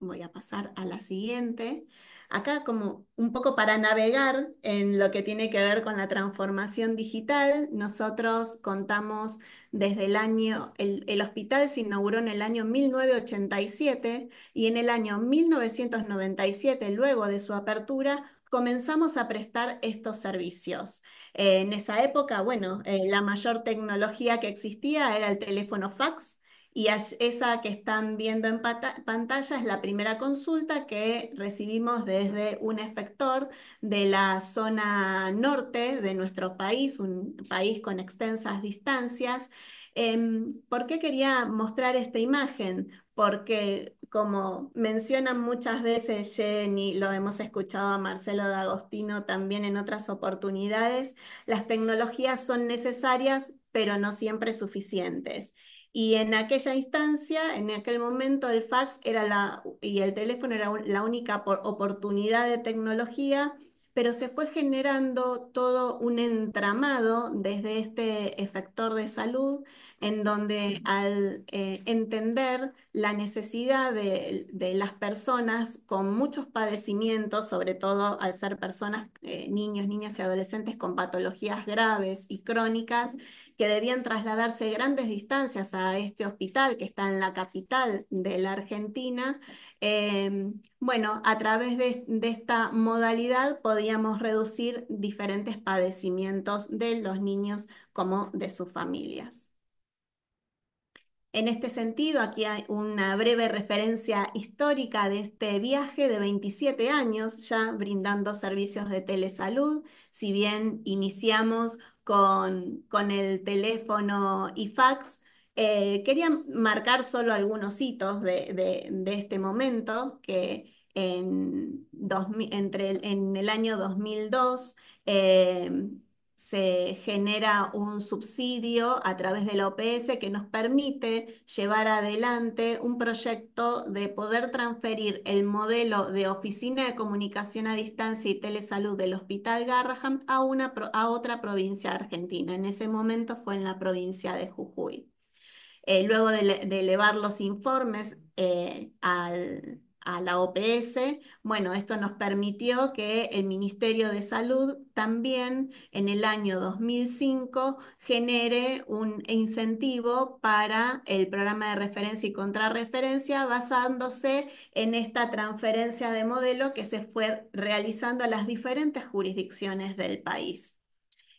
Voy a pasar a la siguiente acá como un poco para navegar en lo que tiene que ver con la transformación digital, nosotros contamos desde el año, el, hospital se inauguró en el año 1987 y en el año 1997, luego de su apertura, comenzamos a prestar estos servicios. Eh, en esa época, bueno, eh, la mayor tecnología que existía era el teléfono fax, y esa que están viendo en pantalla es la primera consulta que recibimos desde un efector de la zona norte de nuestro país, un país con extensas distancias. Em, ¿Por qué quería mostrar esta imagen? Porque como mencionan muchas veces Jenny, lo hemos escuchado a Marcelo D'Agostino también en otras oportunidades, las tecnologías son necesarias, pero no siempre suficientes. Y en aquella instancia, en aquel momento, el fax era la, y el teléfono era la única oportunidad de tecnología, pero se fue generando todo un entramado desde este efector de salud, en donde al eh, entender la necesidad de, las personas con muchos padecimientos, sobre todo al ser personas, eh, niños, niñas y adolescentes con patologías graves y crónicas, que debían trasladarse grandes distancias a este hospital que está en la capital de la Argentina, eh, bueno, a través de, de, esta modalidad podíamos reducir diferentes padecimientos de los niños como de sus familias. En este sentido, aquí hay una breve referencia histórica de este viaje de 27 años ya brindando servicios de telesalud, si bien iniciamos con, el teléfono y fax. Eh, quería marcar solo algunos hitos de, este momento, que en, entre el, en el año 2002 se genera un subsidio a través de la OPS que nos permite llevar adelante un proyecto de poder transferir el modelo de oficina de comunicación a distancia y telesalud del Hospital Garraham a, una, a otra provincia argentina. En ese momento fue en la provincia de Jujuy. Eh, luego de, elevar los informes eh, al, a la OPS. Bueno, esto nos permitió que el Ministerio de Salud también en el año 2005 genere un incentivo para el programa de referencia y contrarreferencia basándose en esta transferencia de modelo que se fue realizando a las diferentes jurisdicciones del país.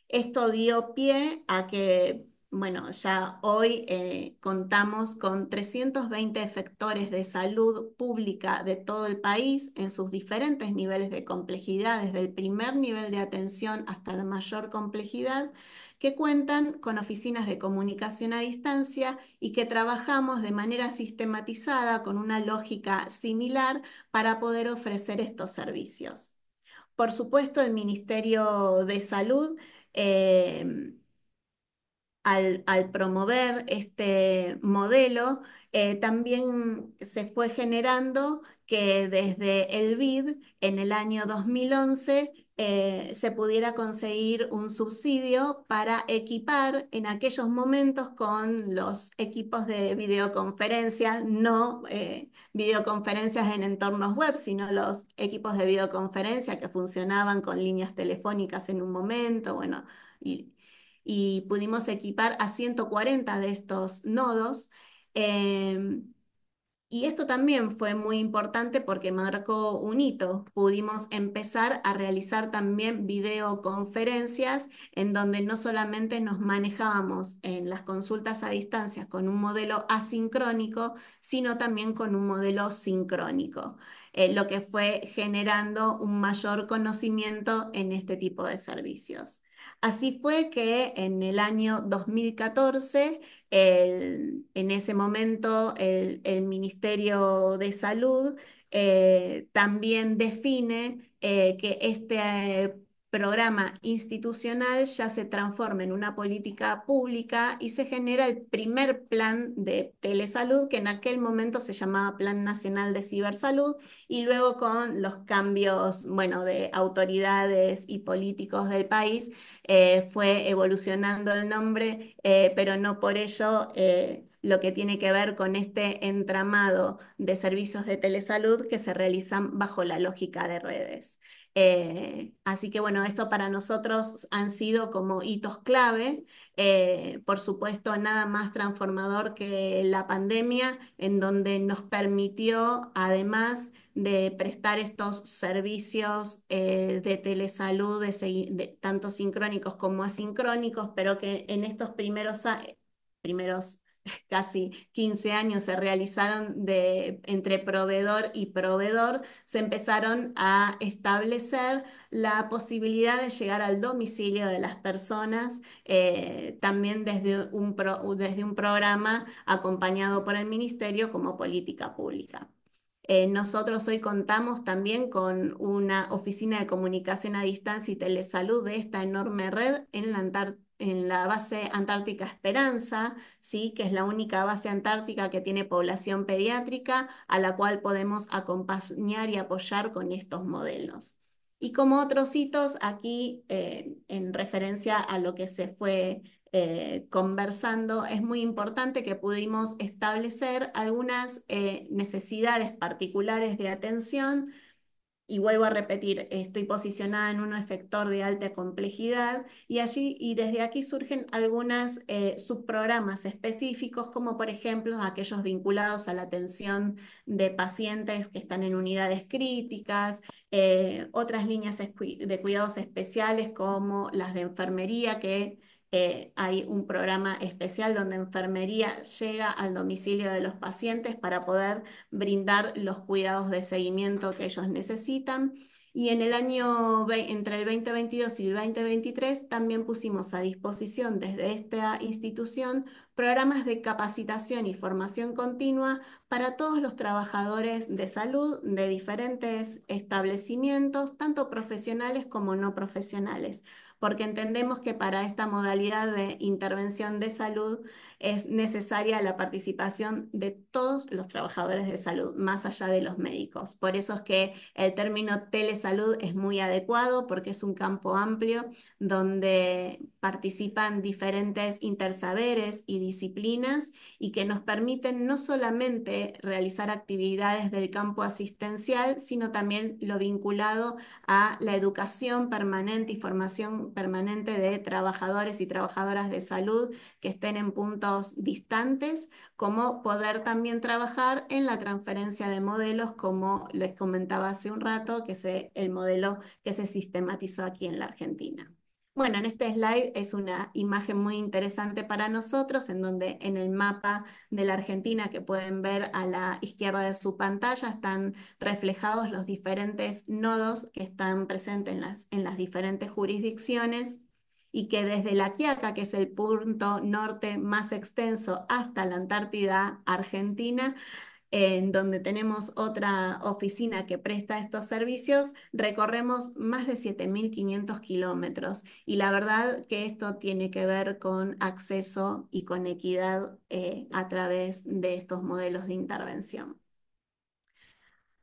Esto dio pie a que bueno, ya hoy eh, contamos con 320 efectores de salud pública de todo el país en sus diferentes niveles de complejidad, desde el primer nivel de atención hasta la mayor complejidad, que cuentan con oficinas de comunicación a distancia y que trabajamos de manera sistematizada con una lógica similar para poder ofrecer estos servicios. Por supuesto, el Ministerio de Salud... Eh, al, promover este modelo, eh, también se fue generando que desde el BID en el año 2011 eh, se pudiera conseguir un subsidio para equipar en aquellos momentos con los equipos de videoconferencia, no eh, videoconferencias en entornos web, sino los equipos de videoconferencia que funcionaban con líneas telefónicas en un momento, bueno, y y pudimos equipar a 140 de estos nodos. Eh, y esto también fue muy importante porque marcó un hito. Pudimos empezar a realizar también videoconferencias en donde no solamente nos manejábamos en las consultas a distancia con un modelo asincrónico, sino también con un modelo sincrónico, eh, lo que fue generando un mayor conocimiento en este tipo de servicios. Así fue que en el año 2014, en ese momento, el, Ministerio de Salud eh, también define eh, que este programa institucional ya se transforma en una política pública y se genera el primer plan de telesalud que en aquel momento se llamaba Plan Nacional de Cibersalud y luego con los cambios, bueno, de autoridades y políticos del país eh, fue evolucionando el nombre, eh, pero no por ello... Eh, lo que tiene que ver con este entramado de servicios de telesalud que se realizan bajo la lógica de redes. Eh, así que bueno, esto para nosotros han sido como hitos clave, eh, por supuesto nada más transformador que la pandemia, en donde nos permitió además de prestar estos servicios eh, de telesalud, de, tanto sincrónicos como asincrónicos, pero que en estos primeros, primeros casi 15 años se realizaron de, entre proveedor y proveedor, se empezaron a establecer la posibilidad de llegar al domicilio de las personas, eh, también desde un, desde un programa acompañado por el Ministerio como política pública. Eh, nosotros hoy contamos también con una oficina de comunicación a distancia y telesalud de esta enorme red en la, Antártida en la base antártica Esperanza, ¿sí? que es la única base antártica que tiene población pediátrica, a la cual podemos acompañar y apoyar con estos modelos. Y como otros hitos, aquí eh, en referencia a lo que se fue eh, conversando, es muy importante que pudimos establecer algunas eh, necesidades particulares de atención y vuelvo a repetir, estoy posicionada en un efector de alta complejidad y, y desde aquí surgen algunos eh, subprogramas específicos, como por ejemplo aquellos vinculados a la atención de pacientes que están en unidades críticas, eh, otras líneas de cuidados especiales como las de enfermería que eh, hay un programa especial donde enfermería llega al domicilio de los pacientes para poder brindar los cuidados de seguimiento que ellos necesitan. Y en el año entre el 2022 y el 2023 también pusimos a disposición desde esta institución programas de capacitación y formación continua para todos los trabajadores de salud de diferentes establecimientos, tanto profesionales como no profesionales, porque entendemos que para esta modalidad de intervención de salud es necesaria la participación de todos los trabajadores de salud, más allá de los médicos. Por eso es que el término telesalud es muy adecuado porque es un campo amplio donde participan diferentes intersaberes y disciplinas y que nos permiten no solamente realizar actividades del campo asistencial, sino también lo vinculado a la educación permanente y formación permanente de trabajadores y trabajadoras de salud que estén en punto distantes, como poder también trabajar en la transferencia de modelos, como les comentaba hace un rato, que es el modelo que se sistematizó aquí en la Argentina. Bueno, en este slide es una imagen muy interesante para nosotros, en donde en el mapa de la Argentina que pueden ver a la izquierda de su pantalla están reflejados los diferentes nodos que están presentes en las, en las diferentes jurisdicciones y que desde la Quiaca, que es el punto norte más extenso, hasta la Antártida Argentina, en donde tenemos otra oficina que presta estos servicios, recorremos más de 7.500 kilómetros. Y la verdad que esto tiene que ver con acceso y con equidad eh, a través de estos modelos de intervención.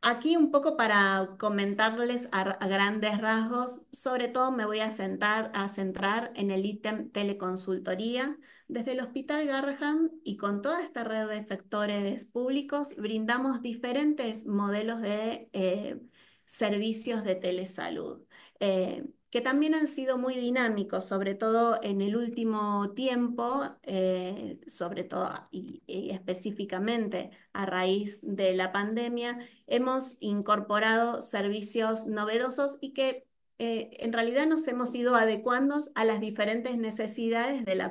Aquí un poco para comentarles a, grandes rasgos, sobre todo me voy a, a centrar en el ítem teleconsultoría. Desde el Hospital Garrahan y con toda esta red de efectores públicos brindamos diferentes modelos de eh, servicios de telesalud. Eh, que también han sido muy dinámicos, sobre todo en el último tiempo, eh, sobre todo y, específicamente a raíz de la pandemia, hemos incorporado servicios novedosos y que eh, en realidad nos hemos ido adecuando a las diferentes necesidades de la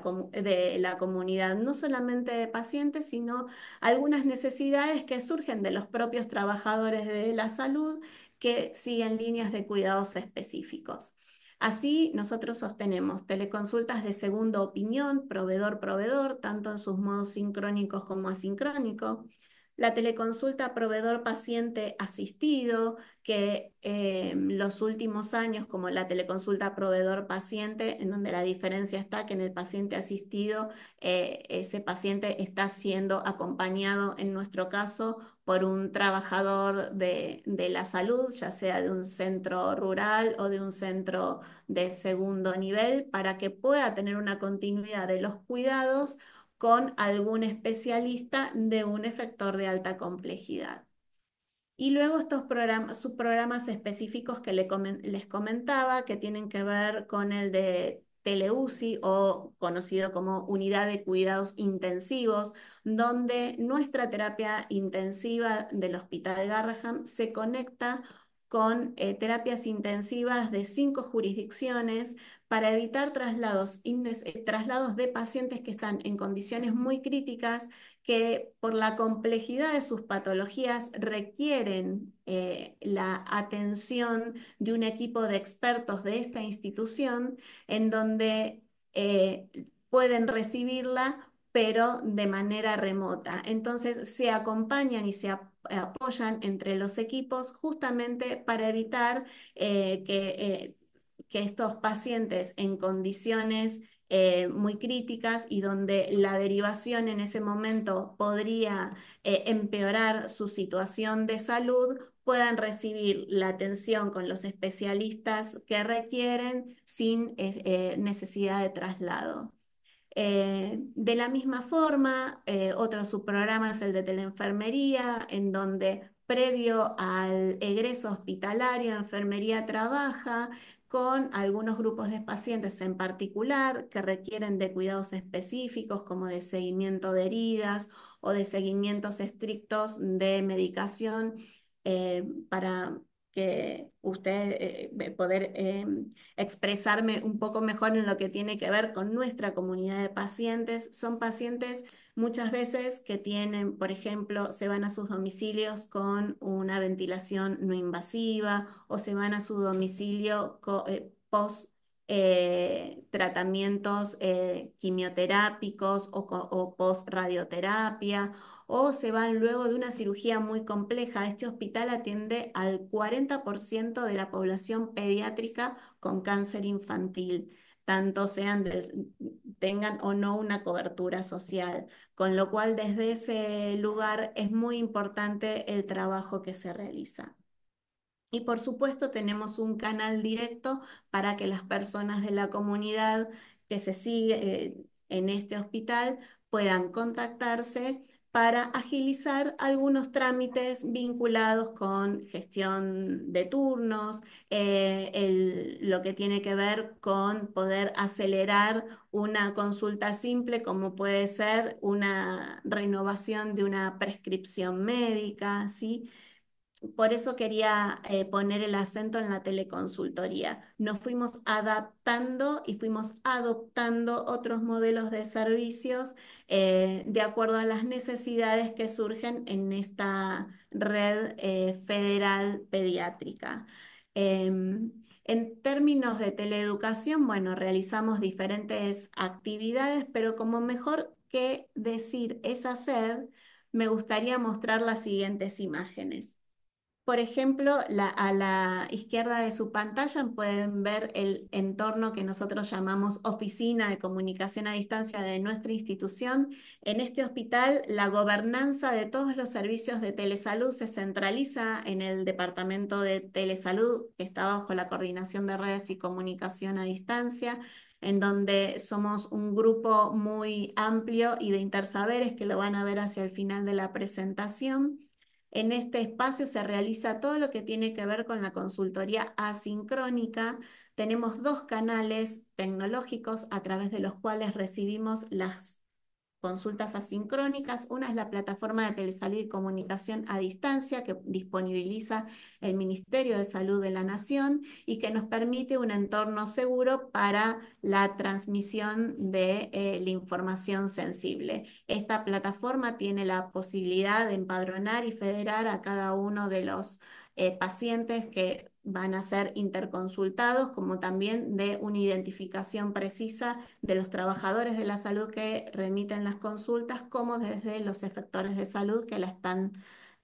comunidad, no solamente de pacientes, sino algunas necesidades que surgen de los propios trabajadores de la salud que siguen líneas de cuidados específicos. Así nosotros sostenemos teleconsultas de segunda opinión, proveedor-proveedor, tanto en sus modos sincrónicos como asincrónicos. La teleconsulta proveedor-paciente asistido, que en eh, los últimos años, como la teleconsulta proveedor-paciente, en donde la diferencia está que en el paciente asistido, eh, ese paciente está siendo acompañado, en nuestro caso, por un trabajador de, la salud, ya sea de un centro rural o de un centro de segundo nivel, para que pueda tener una continuidad de los cuidados con algún especialista de un efector de alta complejidad. Y luego estos programas, subprogramas específicos que les comentaba, que tienen que ver con el de TeleUCI o conocido como unidad de cuidados intensivos, donde nuestra terapia intensiva del Hospital Garraham se conecta con eh, terapias intensivas de cinco jurisdicciones para evitar eh, traslados de pacientes que están en condiciones muy críticas que por la complejidad de sus patologías requieren eh, la atención de un equipo de expertos de esta institución en donde eh, pueden recibirla pero de manera remota. Entonces se acompañan y se apoyan entre los equipos justamente para evitar eh, que, que estos pacientes en condiciones eh, muy críticas y donde la derivación en ese momento podría eh, empeorar su situación de salud, puedan recibir la atención con los especialistas que requieren sin eh, necesidad de traslado. de la misma forma, otro subprograma es el de teleenfermería, en donde previo al egreso hospitalario, enfermería trabaja con algunos grupos de pacientes en particular que requieren de cuidados específicos como de seguimiento de heridas o de seguimientos estrictos de medicación eh, para que usted pueda eh, poder eh, expresarme un poco mejor en lo que tiene que ver con nuestra comunidad de pacientes. Son pacientes muchas veces que tienen, por ejemplo, se van a sus domicilios con una ventilación no invasiva o se van a su domicilio eh, post eh, tratamientos eh, quimioterápicos o post radioterapia o se van luego de una cirugía muy compleja. Este hospital atiende al 40% de la población pediátrica con cáncer infantil tanto sean tengan o no una cobertura social, con lo cual desde ese lugar es muy importante el trabajo que se realiza. Y por supuesto tenemos un canal directo para que las personas de la comunidad que se sigue eh, en este hospital puedan contactarse para agilizar algunos trámites vinculados con gestión de turnos, eh, lo que tiene que ver con poder acelerar una consulta simple como puede ser una renovación de una prescripción médica, ¿sí? por eso quería eh, poner el acento en la teleconsultoría. Nos fuimos adaptando y fuimos adoptando otros modelos de servicios eh, de acuerdo a las necesidades que surgen en esta red eh, federal pediátrica. Em, en términos de teleeducación, bueno, realizamos diferentes actividades, pero como mejor que decir es hacer, me gustaría mostrar las siguientes imágenes. Por ejemplo, a la izquierda de su pantalla pueden ver el entorno que nosotros llamamos Oficina de Comunicación a Distancia de nuestra institución. En este hospital, la gobernanza de todos los servicios de telesalud se centraliza en el Departamento de Telesalud, que está bajo la Coordinación de Redes y Comunicación a Distancia en donde somos un grupo muy amplio y de intersaberes que lo van a ver hacia el final de la presentación. En este espacio se realiza todo lo que tiene que ver con la consultoría asincrónica. Tenemos dos canales tecnológicos a través de los cuales recibimos las consultas asincrónicas. Una es la plataforma de telesalud y comunicación a distancia que disponibiliza el Ministerio de Salud de la Nación y que nos permite un entorno seguro para la transmisión de eh, la información sensible. Esta plataforma tiene la posibilidad de empadronar y federar a cada uno de los eh, pacientes que van a ser interconsultados, como también de una identificación precisa de los trabajadores de la salud que remiten las consultas, como desde los efectores de salud que la están,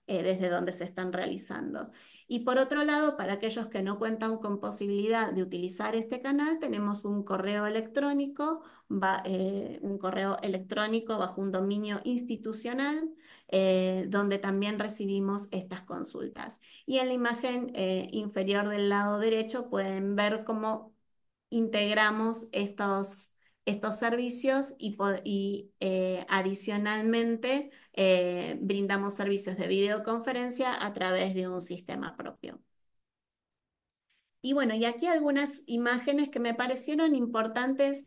eh, desde donde se están realizando. Y por otro lado, para aquellos que no cuentan con posibilidad de utilizar este canal, tenemos un correo electrónico va, eh, un correo electrónico bajo un dominio institucional, eh, donde también recibimos estas consultas. Y en la imagen eh, inferior del lado derecho pueden ver cómo integramos estos, estos servicios y, y adicionalmente brindamos servicios de videoconferencia a través de un sistema propio. Y bueno, y aquí algunas imágenes que me parecieron importantes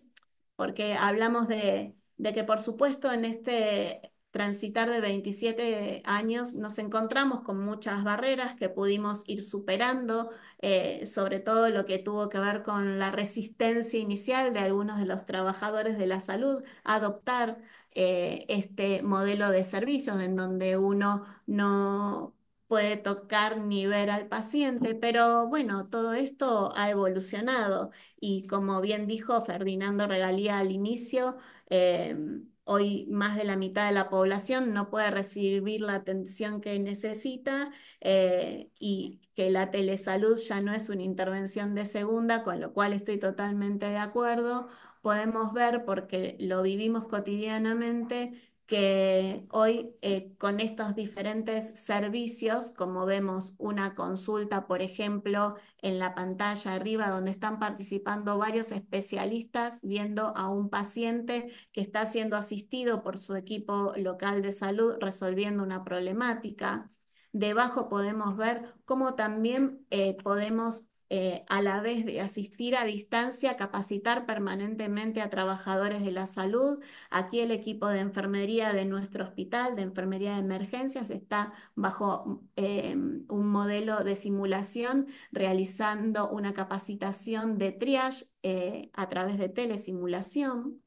porque hablamos de, que por supuesto en este transitar de 27 años nos encontramos con muchas barreras que pudimos ir superando, eh, sobre todo lo que tuvo que ver con la resistencia inicial de algunos de los trabajadores de la salud a adoptar eh, este modelo de servicios en donde uno no puede tocar ni ver al paciente, pero bueno, todo esto ha evolucionado y como bien dijo Ferdinando Regalía al inicio, eh, hoy más de la mitad de la población no puede recibir la atención que necesita eh, y que la telesalud ya no es una intervención de segunda, con lo cual estoy totalmente de acuerdo. Podemos ver, porque lo vivimos cotidianamente, que hoy eh, con estos diferentes servicios, como vemos una consulta, por ejemplo, en la pantalla arriba, donde están participando varios especialistas viendo a un paciente que está siendo asistido por su equipo local de salud resolviendo una problemática. Debajo podemos ver cómo también eh, podemos eh, a la vez de asistir a distancia, capacitar permanentemente a trabajadores de la salud. Aquí el equipo de enfermería de nuestro hospital, de enfermería de emergencias, está bajo eh, un modelo de simulación realizando una capacitación de triage eh, a través de telesimulación.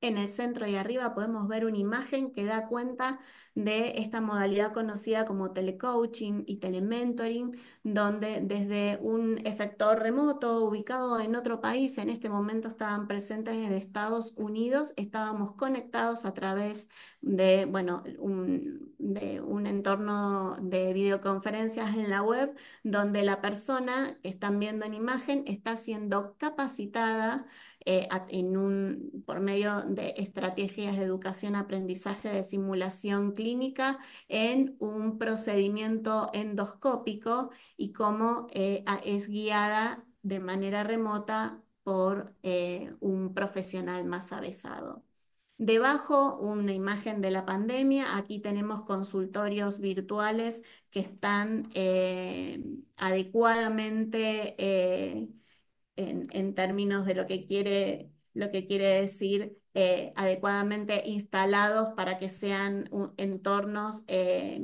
En el centro y arriba podemos ver una imagen que da cuenta de esta modalidad conocida como telecoaching y telementoring, donde desde un efector remoto ubicado en otro país, en este momento estaban presentes desde Estados Unidos, estábamos conectados a través de, bueno, un, entorno de videoconferencias en la web, donde la persona que están viendo en imagen está siendo capacitada eh, en un, por medio de estrategias de educación, aprendizaje, de simulación clínica, clínica en un procedimiento endoscópico y cómo eh, es guiada de manera remota por eh, un profesional más avesado. Debajo, una imagen de la pandemia. Aquí tenemos consultorios virtuales que están eh, adecuadamente en, términos de lo que quiere, lo que quiere decir eh, adecuadamente instalados para que sean entornos eh,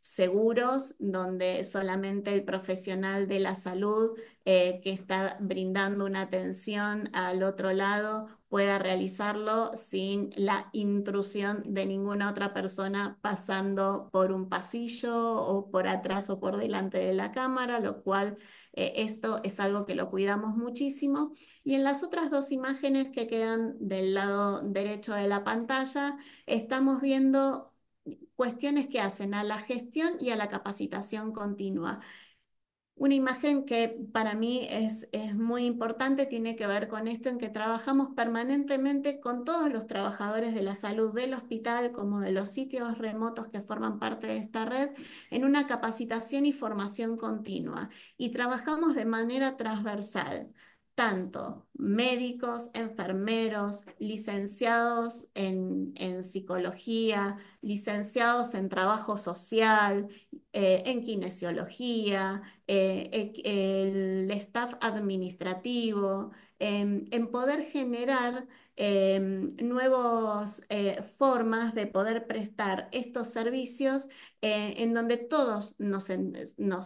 seguros, donde solamente el profesional de la salud eh, que está brindando una atención al otro lado pueda realizarlo sin la intrusión de ninguna otra persona pasando por un pasillo o por atrás o por delante de la cámara, lo cual eh, esto es algo que lo cuidamos muchísimo. Y en las otras dos imágenes que quedan del lado derecho de la pantalla, estamos viendo cuestiones que hacen a la gestión y a la capacitación continua. Una imagen que para mí es, muy importante tiene que ver con esto en que trabajamos permanentemente con todos los trabajadores de la salud del hospital como de los sitios remotos que forman parte de esta red en una capacitación y formación continua y trabajamos de manera transversal tanto médicos, enfermeros, licenciados en, psicología, licenciados en trabajo social, eh, en kinesiología, eh, e, el staff administrativo, em, en poder generar Em, nuevas eh, formas de poder prestar estos servicios eh, en donde todos nos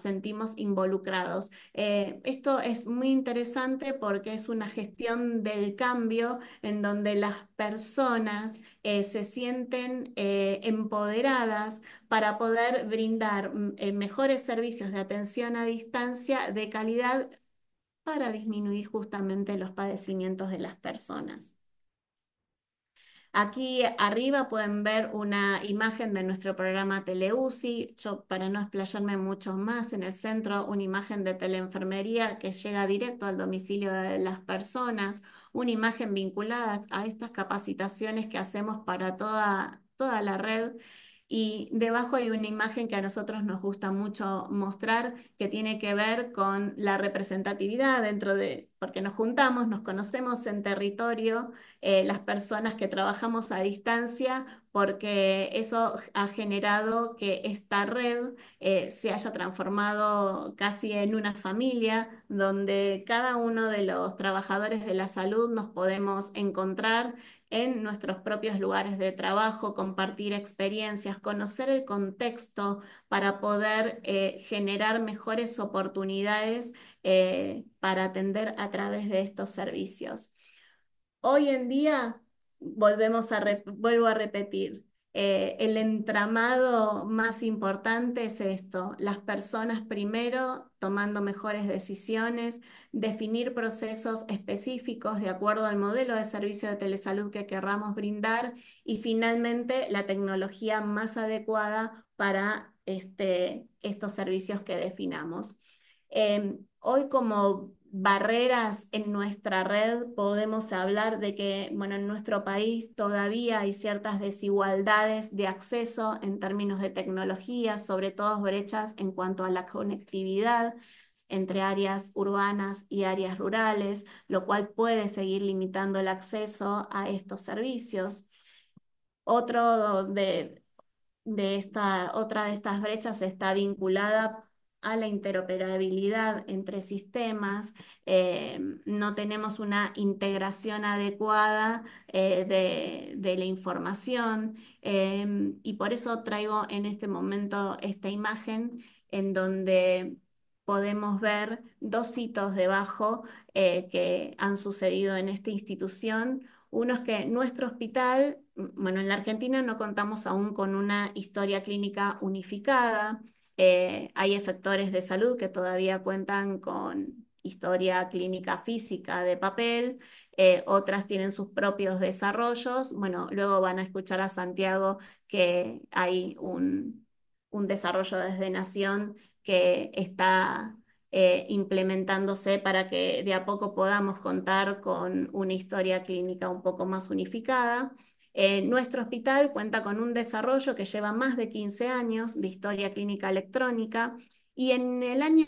sentimos involucrados. Eh, esto es muy interesante porque es una gestión del cambio en donde las personas se sienten empoderadas para poder brindar mm, mejores servicios de atención a distancia de calidad para disminuir justamente los padecimientos de las personas. Aquí arriba pueden ver una imagen de nuestro programa Teleusi. Yo, para no explayarme mucho más, en el centro una imagen de teleenfermería que llega directo al domicilio de las personas, una imagen vinculada a estas capacitaciones que hacemos para toda, toda la red. Y debajo hay una imagen que a nosotros nos gusta mucho mostrar, que tiene que ver con la representatividad dentro de, porque nos juntamos, nos conocemos en territorio, eh, las personas que trabajamos a distancia, porque eso ha generado que esta red eh, se haya transformado casi en una familia, donde cada uno de los trabajadores de la salud nos podemos encontrar en nuestros propios lugares de trabajo, compartir experiencias, conocer el contexto para poder eh, generar mejores oportunidades eh, para atender a través de estos servicios. Hoy en día, volvemos a vuelvo a repetir, eh, el entramado más importante es esto, las personas primero tomando mejores decisiones, definir procesos específicos de acuerdo al modelo de servicio de telesalud que querramos brindar y finalmente la tecnología más adecuada para este, estos servicios que definamos. Em, hoy como barreras en nuestra red podemos hablar de que, bueno, en nuestro país todavía hay ciertas desigualdades de acceso en términos de tecnología, sobre todo brechas en cuanto a la conectividad entre áreas urbanas y áreas rurales, lo cual puede seguir limitando el acceso a estos servicios. de, de esta, otra de estas brechas está vinculada a la interoperabilidad entre sistemas, eh, no tenemos una integración adecuada eh, de, la información eh, y por eso traigo en este momento esta imagen en donde podemos ver dos hitos debajo que han sucedido en esta institución. Uno es que nuestro hospital, bueno, en la Argentina no contamos aún con una historia clínica unificada, eh, hay efectores de salud que todavía cuentan con historia clínica física de papel, eh, otras tienen sus propios desarrollos. Bueno, luego van a escuchar a Santiago que hay un, desarrollo desde Nación que está eh, implementándose para que de a poco podamos contar con una historia clínica un poco más unificada. Eh, nuestro hospital cuenta con un desarrollo que lleva más de 15 años de historia clínica electrónica y en el año,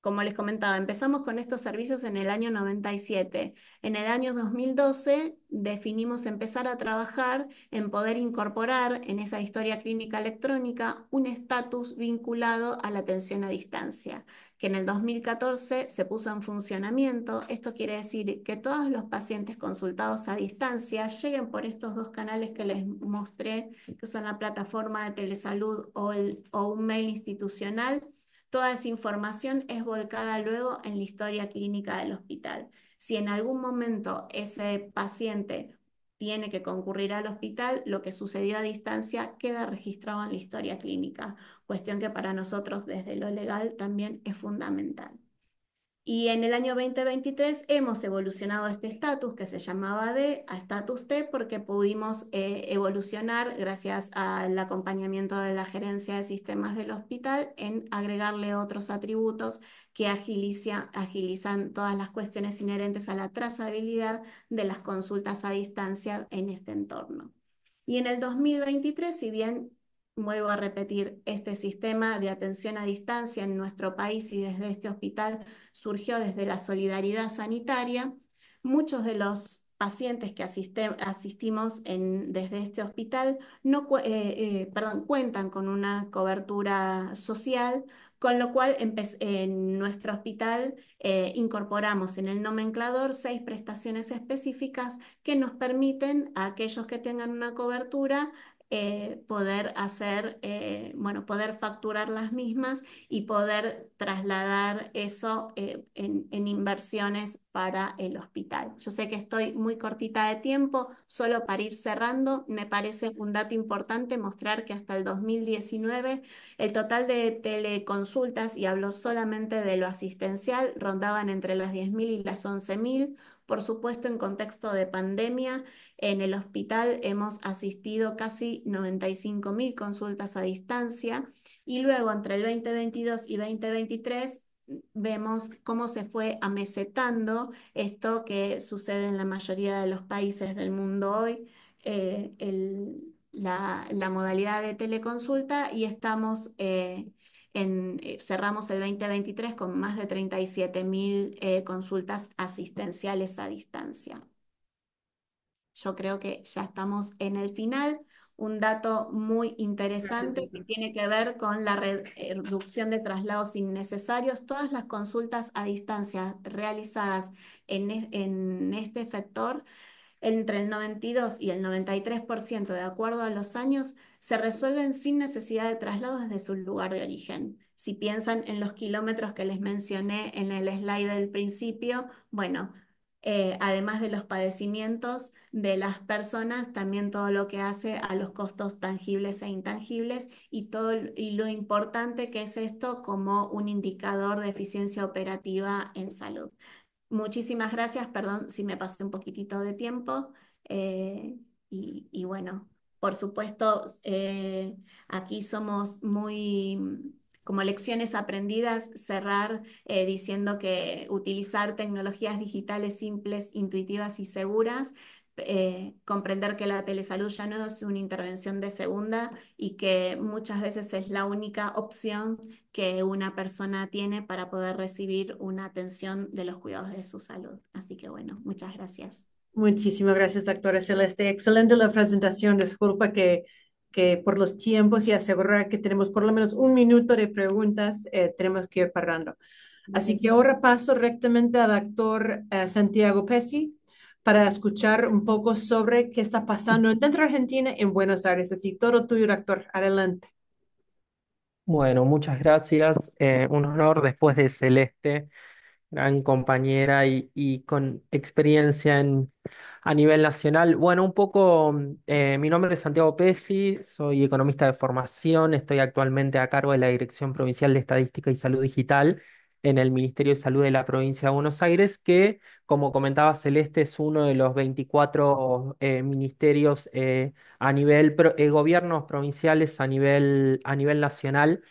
como les comentaba, empezamos con estos servicios en el año 97. En el año 2012 definimos empezar a trabajar en poder incorporar en esa historia clínica electrónica un estatus vinculado a la atención a distancia, que en el 2014 se puso en funcionamiento. Esto quiere decir que todos los pacientes consultados a distancia lleguen por estos dos canales que les mostré, que son la plataforma de telesalud o, un mail institucional. Toda esa información es volcada luego en la historia clínica del hospital. Si en algún momento ese paciente tiene que concurrir al hospital, lo que sucedió a distancia queda registrado en la historia clínica, cuestión que para nosotros desde lo legal también es fundamental. Y en el año 2023 hemos evolucionado este estatus que se llamaba D a estatus T porque pudimos eh, evolucionar gracias al acompañamiento de la gerencia de sistemas del hospital en agregarle otros atributos que agilizan todas las cuestiones inherentes a la trazabilidad de las consultas a distancia en este entorno. Y en el 2023, si bien vuelvo a repetir, este sistema de atención a distancia en nuestro país y desde este hospital surgió desde la solidaridad sanitaria, muchos de los pacientes que asistimos desde este hospital no, eh, eh, perdón, cuentan con una cobertura social con lo cual, en nuestro hospital eh, incorporamos en el nomenclador seis prestaciones específicas que nos permiten a aquellos que tengan una cobertura eh, poder hacer, eh, bueno, poder facturar las mismas y poder trasladar eso eh, en, en, inversiones para el hospital. Yo sé que estoy muy cortita de tiempo, solo para ir cerrando, me parece un dato importante mostrar que hasta el 2019 el total de teleconsultas, y hablo solamente de lo asistencial, rondaban entre las 10.000 y las 11.000. Por supuesto, en contexto de pandemia, en el hospital hemos asistido casi 95.000 consultas a distancia y luego entre el 2022 y 2023 vemos cómo se fue amesetando esto que sucede en la mayoría de los países del mundo hoy, eh, la, modalidad de teleconsulta y estamos... Eh, eh, cerramos el 2023 con más de 37.000 consultas asistenciales a distancia. Yo creo que ya estamos en el final. Un dato muy interesante que tiene que ver con la reducción de traslados innecesarios. Todas las consultas a distancia realizadas en, e-, en este sector entre el 92 y el 93% de acuerdo a los años, se resuelven sin necesidad de traslados desde su lugar de origen. Si piensan en los kilómetros que les mencioné en el slide del principio, bueno, eh, además de los padecimientos de las personas, también todo lo que hace a los costos tangibles e intangibles y, todo, y lo importante que es esto como un indicador de eficiencia operativa en salud. Muchísimas gracias, perdón si me pasé un poquitito de tiempo eh, y, bueno, por supuesto, eh, aquí somos muy como lecciones aprendidas, cerrar eh, diciendo que utilizar tecnologías digitales simples, intuitivas y seguras eh, comprender que la telesalud ya no es una intervención de segunda y que muchas veces es la única opción que una persona tiene para poder recibir una atención de los cuidados de su salud. Así que bueno, muchas gracias. Muchísimas gracias, doctora Celeste. Excelente la presentación. Disculpa que que por los tiempos y asegurar que tenemos por lo menos un minuto de preguntas, eh, tenemos que ir parando. Así que ahora paso rectamente al actor eh, Santiago Pesci para escuchar un poco sobre qué está pasando dentro de Argentina en Buenos Aires. Así, todo tuyo, actor. Adelante. Bueno, muchas gracias. Eh, un honor después de Celeste, gran compañera y con experiencia en a nivel nacional, bueno, un poco, eh, mi nombre es Santiago Pesi, soy economista de formación, estoy actualmente a cargo de la Dirección Provincial de Estadística y Salud Digital en el Ministerio de Salud de la Provincia de Buenos Aires, que, como comentaba Celeste, es uno de los 24 eh, ministerios eh, a nivel gobiernos provinciales a nivel, a nivel nacional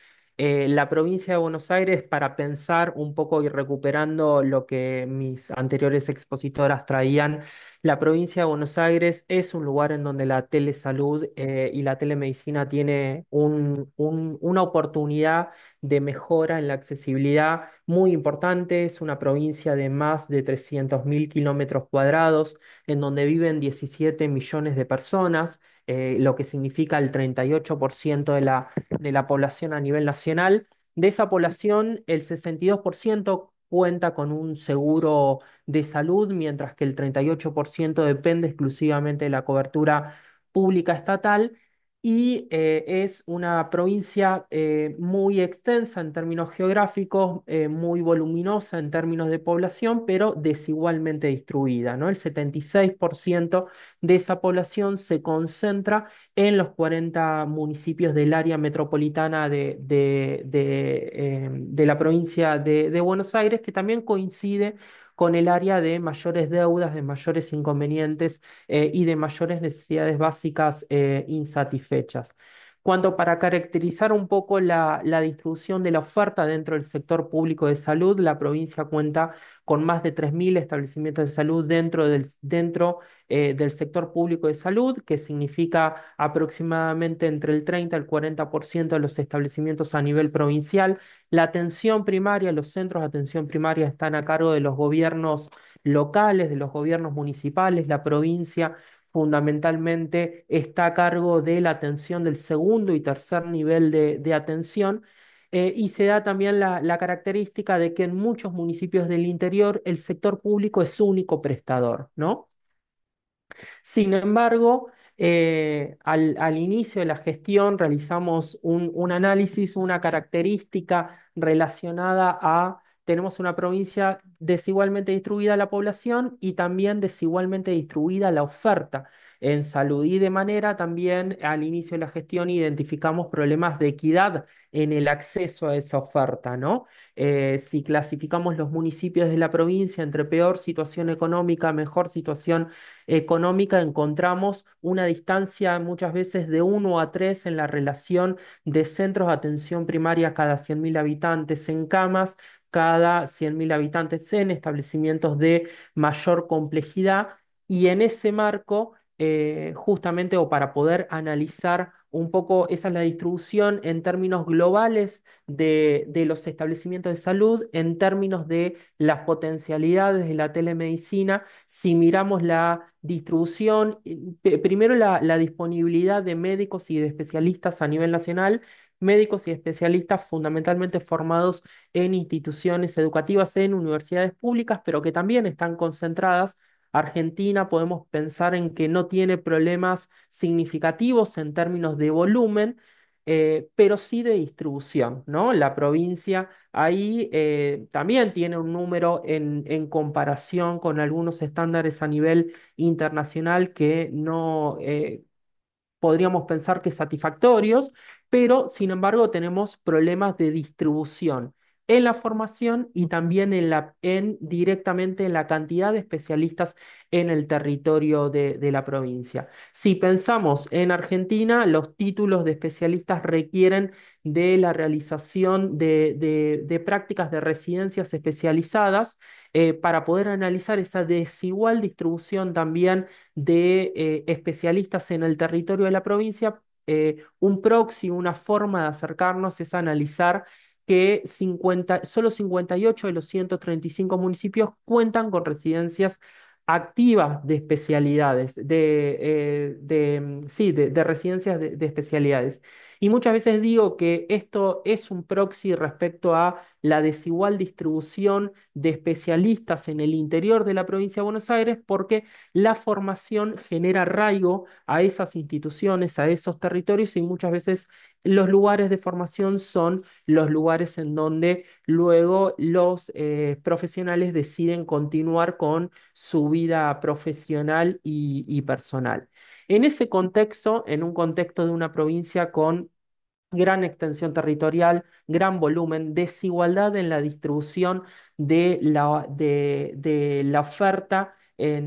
eh, la provincia de Buenos Aires para pensar un poco y recuperando lo que mis anteriores expositoras traían. La provincia de Buenos Aires es un lugar en donde la telesalud eh, y la telemedicina tiene una oportunidad de mejora en la accesibilidad muy importante. Es una provincia de más de 300.000 kilómetros cuadrados en donde viven 17 millones de personas eh, lo que significa el 38% de la población a nivel nacional. De esa población, el 62% cuenta con un seguro de salud, mientras que el 38% depende exclusivamente de la cobertura pública estatal y eh, es una provincia eh, muy extensa en términos geográficos, eh, muy voluminosa en términos de población, pero desigualmente distribuida. ¿no? El 76% de esa población se concentra en los 40 municipios del área metropolitana de la provincia de Buenos Aires, que también coincide con el área de mayores deudas, de mayores inconvenientes eh, y de mayores necesidades básicas eh, insatisfechas. Cuando para caracterizar un poco la, distribución de la oferta dentro del sector público de salud, la provincia cuenta con más de 3.000 establecimientos de salud dentro, eh, del, sector público de salud, que significa aproximadamente entre el 30 y el 40% de los establecimientos a nivel provincial. La atención primaria, los centros de atención primaria están a cargo de los gobiernos locales, de los gobiernos municipales, la provincia fundamentalmente está a cargo de la atención del segundo y tercer nivel de, atención. Eh, y se da también la, característica de que en muchos municipios del interior el sector público es único prestador, ¿no? Sin embargo, eh, al, inicio de la gestión realizamos un análisis, una característica relacionada a tenemos una provincia desigualmente distribuida la población y también desigualmente distribuida la oferta en salud. Y de manera también al inicio de la gestión identificamos problemas de equidad en el acceso a esa oferta, ¿no? Eh, si clasificamos los municipios de la provincia entre peor situación económica, mejor situación económica, encontramos una distancia muchas veces de uno a tres en la relación de centros de atención primaria cada 100.000 habitantes en camas cada 100.000 habitantes en establecimientos de mayor complejidad y en ese marco, eh, justamente o para poder analizar un poco esa es la distribución en términos globales de, los establecimientos de salud, en términos de las potencialidades de la telemedicina, si miramos la distribución, eh, primero la disponibilidad de médicos y de especialistas a nivel nacional médicos y especialistas fundamentalmente formados en instituciones educativas, en universidades públicas, pero que también están concentradas Argentina podemos pensar en que no tiene problemas significativos en términos de volumen, eh, pero sí de distribución, ¿no? La provincia ahí eh, también tiene un número en, en, comparación con algunos estándares a nivel internacional que no, eh, podríamos pensar que satisfactorios, pero sin embargo tenemos problemas de distribución en la formación y también en en, directamente en la cantidad de especialistas en el territorio de, de la provincia. Si pensamos en Argentina, los títulos de especialistas requieren de la realización de, de, de prácticas de residencias especializadas eh, para poder analizar esa desigual distribución también de eh, especialistas en el territorio de la provincia. Eh, un proxy, una forma de acercarnos es analizar que 50, solo 58 de los 135 municipios cuentan con residencias activas de especialidades, de, eh, de mm, sí, de, residencias de especialidades. Y muchas veces digo que esto es un proxy respecto a la desigual distribución de especialistas en el interior de la provincia de Buenos Aires, porque la formación genera arraigo a esas instituciones, a esos territorios, y muchas veces los lugares de formación son los lugares en donde luego los eh, profesionales deciden continuar con su vida profesional y personal. En ese contexto, en un contexto de una provincia con gran extensión territorial, gran volumen, desigualdad en la distribución de la, oferta. Eh,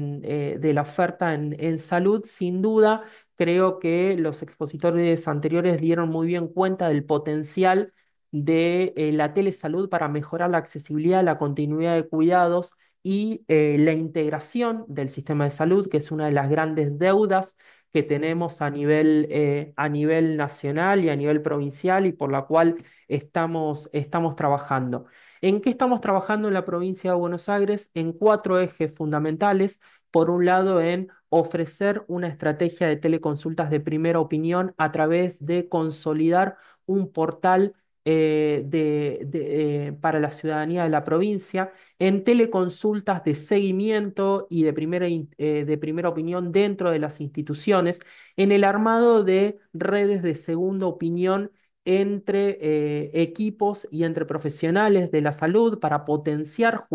en, salud, sin duda, creo que los expositores anteriores dieron muy bien cuenta del potencial de eh, la telesalud para mejorar la accesibilidad, la continuidad de cuidados y eh, la integración del sistema de salud, que es una de las grandes deudas que tenemos a nivel, eh, a nivel nacional y a nivel provincial y por la cual estamos, estamos trabajando. ¿En qué estamos trabajando en la provincia de Buenos Aires? En cuatro ejes fundamentales. Por un lado, en ofrecer una estrategia de teleconsultas de primera opinión a través de consolidar un portal eh, de, eh, para la ciudadanía de la provincia, en teleconsultas de seguimiento y de primera, eh, de primera opinión dentro de las instituciones, en el armado de redes de segunda opinión entre equipos y entre profesionales de la salud para potenciar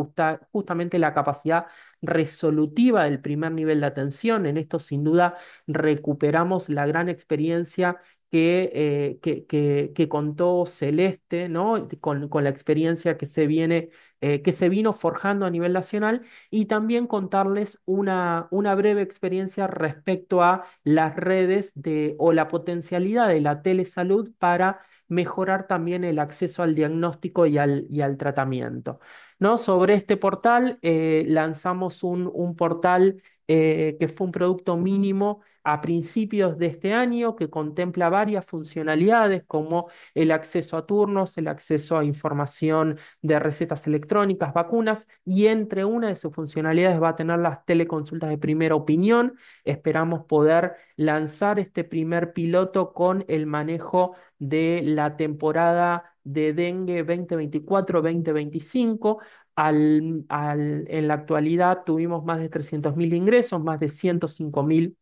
justamente la capacidad resolutiva del primer nivel de atención. En esto, sin duda, recuperamos la gran experiencia eh, que, que, contó Celeste, ¿no? Con, la experiencia que se, viene, eh, que se vino forjando a nivel nacional, y también contarles una, una breve experiencia respecto a las redes de, o la potencialidad de la telesalud para mejorar también el acceso al diagnóstico y al, y al tratamiento. ¿no? Sobre este portal eh, lanzamos un, un portal que fue un producto mínimo a principios de este año que contempla varias funcionalidades como el acceso a turnos, el acceso a información de recetas electrónicas, vacunas y entre una de sus funcionalidades va a tener las teleconsultas de primera opinión. Esperamos poder lanzar este primer piloto con el manejo de la temporada de dengue 2024-2025. Al, en la actualidad tuvimos más de 300.000 ingresos, más de 105.000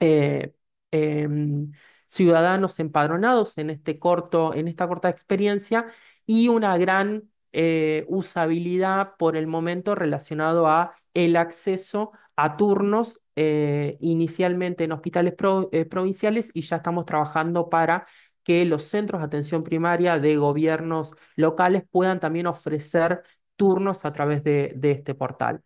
eh, em, ciudadanos empadronados en, este corto, en esta corta experiencia y una gran eh, usabilidad por el momento relacionado a el acceso a turnos eh, inicialmente en hospitales provinciales y ya estamos trabajando para que los centros de atención primaria de gobiernos locales puedan también ofrecer turnos a través de este portal.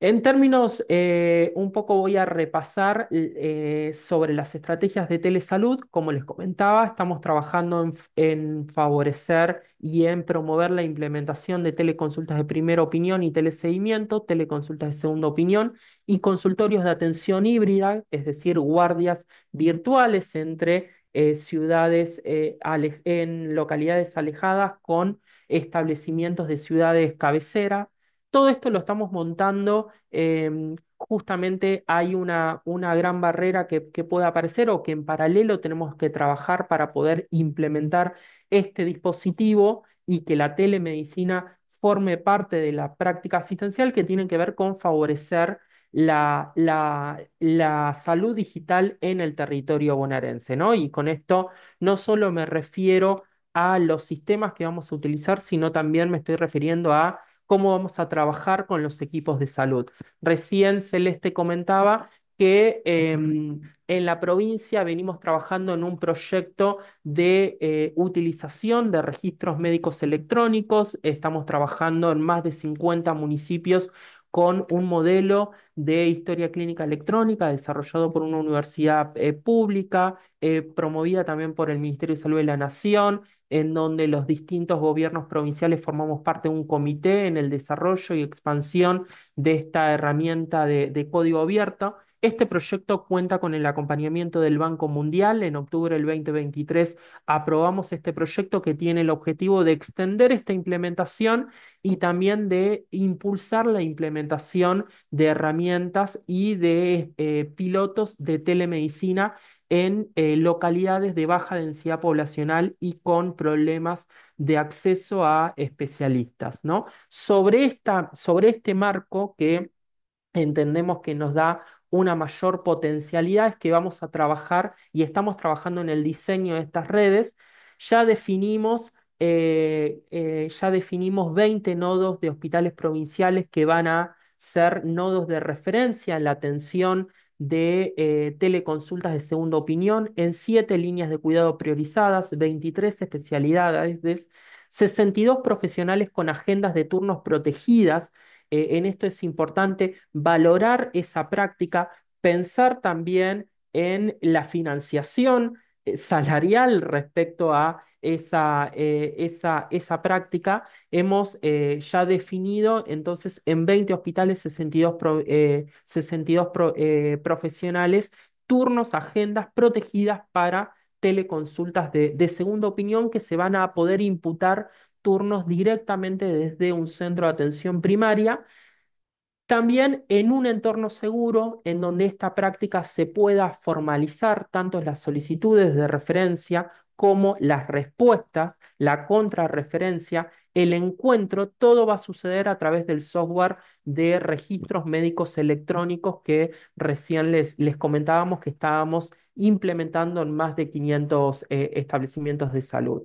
En términos, eh, un poco voy a repasar eh, sobre las estrategias de telesalud. Como les comentaba, estamos trabajando en, favorecer y en promover la implementación de teleconsultas de primera opinión y teleseguimiento, teleconsultas de segunda opinión y consultorios de atención híbrida, es decir, guardias virtuales entre eh, ciudades en localidades alejadas con establecimientos de ciudades cabecera todo esto lo estamos montando. Em, justamente hay una, una gran barrera que, que, puede aparecer o que en paralelo tenemos que trabajar para poder implementar este dispositivo y que la telemedicina forme parte de la práctica asistencial que tiene que ver con favorecer la, la, la salud digital en el territorio bonaerense. ¿no? Y con esto no solo me refiero a los sistemas que vamos a utilizar, sino también me estoy refiriendo a cómo vamos a trabajar con los equipos de salud. Recién Celeste comentaba que em, en la provincia venimos trabajando en un proyecto de eh, utilización de registros médicos electrónicos. Estamos trabajando en más de 50 municipios con un modelo de historia clínica electrónica desarrollado por una universidad eh, pública, eh, promovida también por el Ministerio de Salud de la Nación, en donde los distintos gobiernos provinciales formamos parte de un comité en el desarrollo y expansión de esta herramienta de, código abierto. Este proyecto cuenta con el acompañamiento del Banco Mundial. En octubre del 2023 aprobamos este proyecto que tiene el objetivo de extender esta implementación y también de impulsar la implementación de herramientas y de eh, pilotos de telemedicina en eh, localidades de baja densidad poblacional y con problemas de acceso a especialistas, ¿no? Sobre, esta, sobre este marco que entendemos que nos da una mayor potencialidad es que vamos a trabajar y estamos trabajando en el diseño de estas redes. Ya definimos eh, eh, ya definimos 20 nodos de hospitales provinciales que van a ser nodos de referencia en la atención de eh, teleconsultas de segunda opinión en siete líneas de cuidado priorizadas, 23 especialidades, 62 profesionales con agendas de turnos protegidas. Eh, en esto es importante valorar esa práctica, pensar también en la financiación eh, salarial respecto a eh, esa, esa, práctica, hemos eh, ya definido entonces en 20 hospitales 62, 62 eh, profesionales turnos, agendas protegidas para teleconsultas de segunda opinión que se van a poder imputar turnos directamente desde un centro de atención primaria también en un entorno seguro en donde esta práctica se pueda formalizar tanto las solicitudes de referencia como las respuestas, la contrarreferencia, el encuentro, todo va a suceder a través del software de registros médicos electrónicos que recién les, comentábamos que estábamos implementando en más de 500 eh, establecimientos de salud.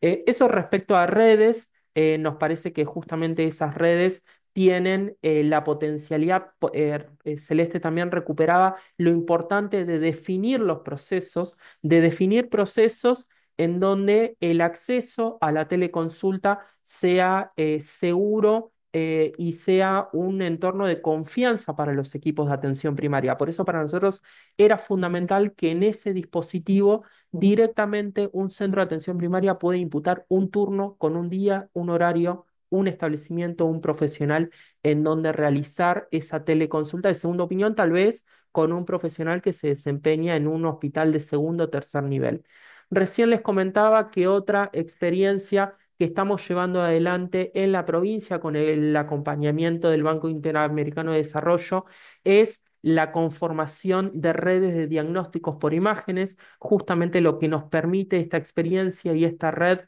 Eh, eso respecto a redes, eh, nos parece que justamente esas redes tienen eh, la potencialidad, eh, eh, Celeste también recuperaba lo importante de definir los procesos, de definir procesos en donde el acceso a la teleconsulta sea seguro y sea un entorno de confianza para los equipos de atención primaria. Por eso para nosotros era fundamental que en ese dispositivo directamente un centro de atención primaria pueda imputar un turno con un día, un horario un establecimiento, un profesional en donde realizar esa teleconsulta de segunda opinión, tal vez con un profesional que se desempeña en un hospital de segundo o tercer nivel. Recién les comentaba que otra experiencia que estamos llevando adelante en la provincia con el acompañamiento del Banco Interamericano de Desarrollo es la conformación de redes de diagnósticos por imágenes. Justamente lo que nos permite esta experiencia y esta red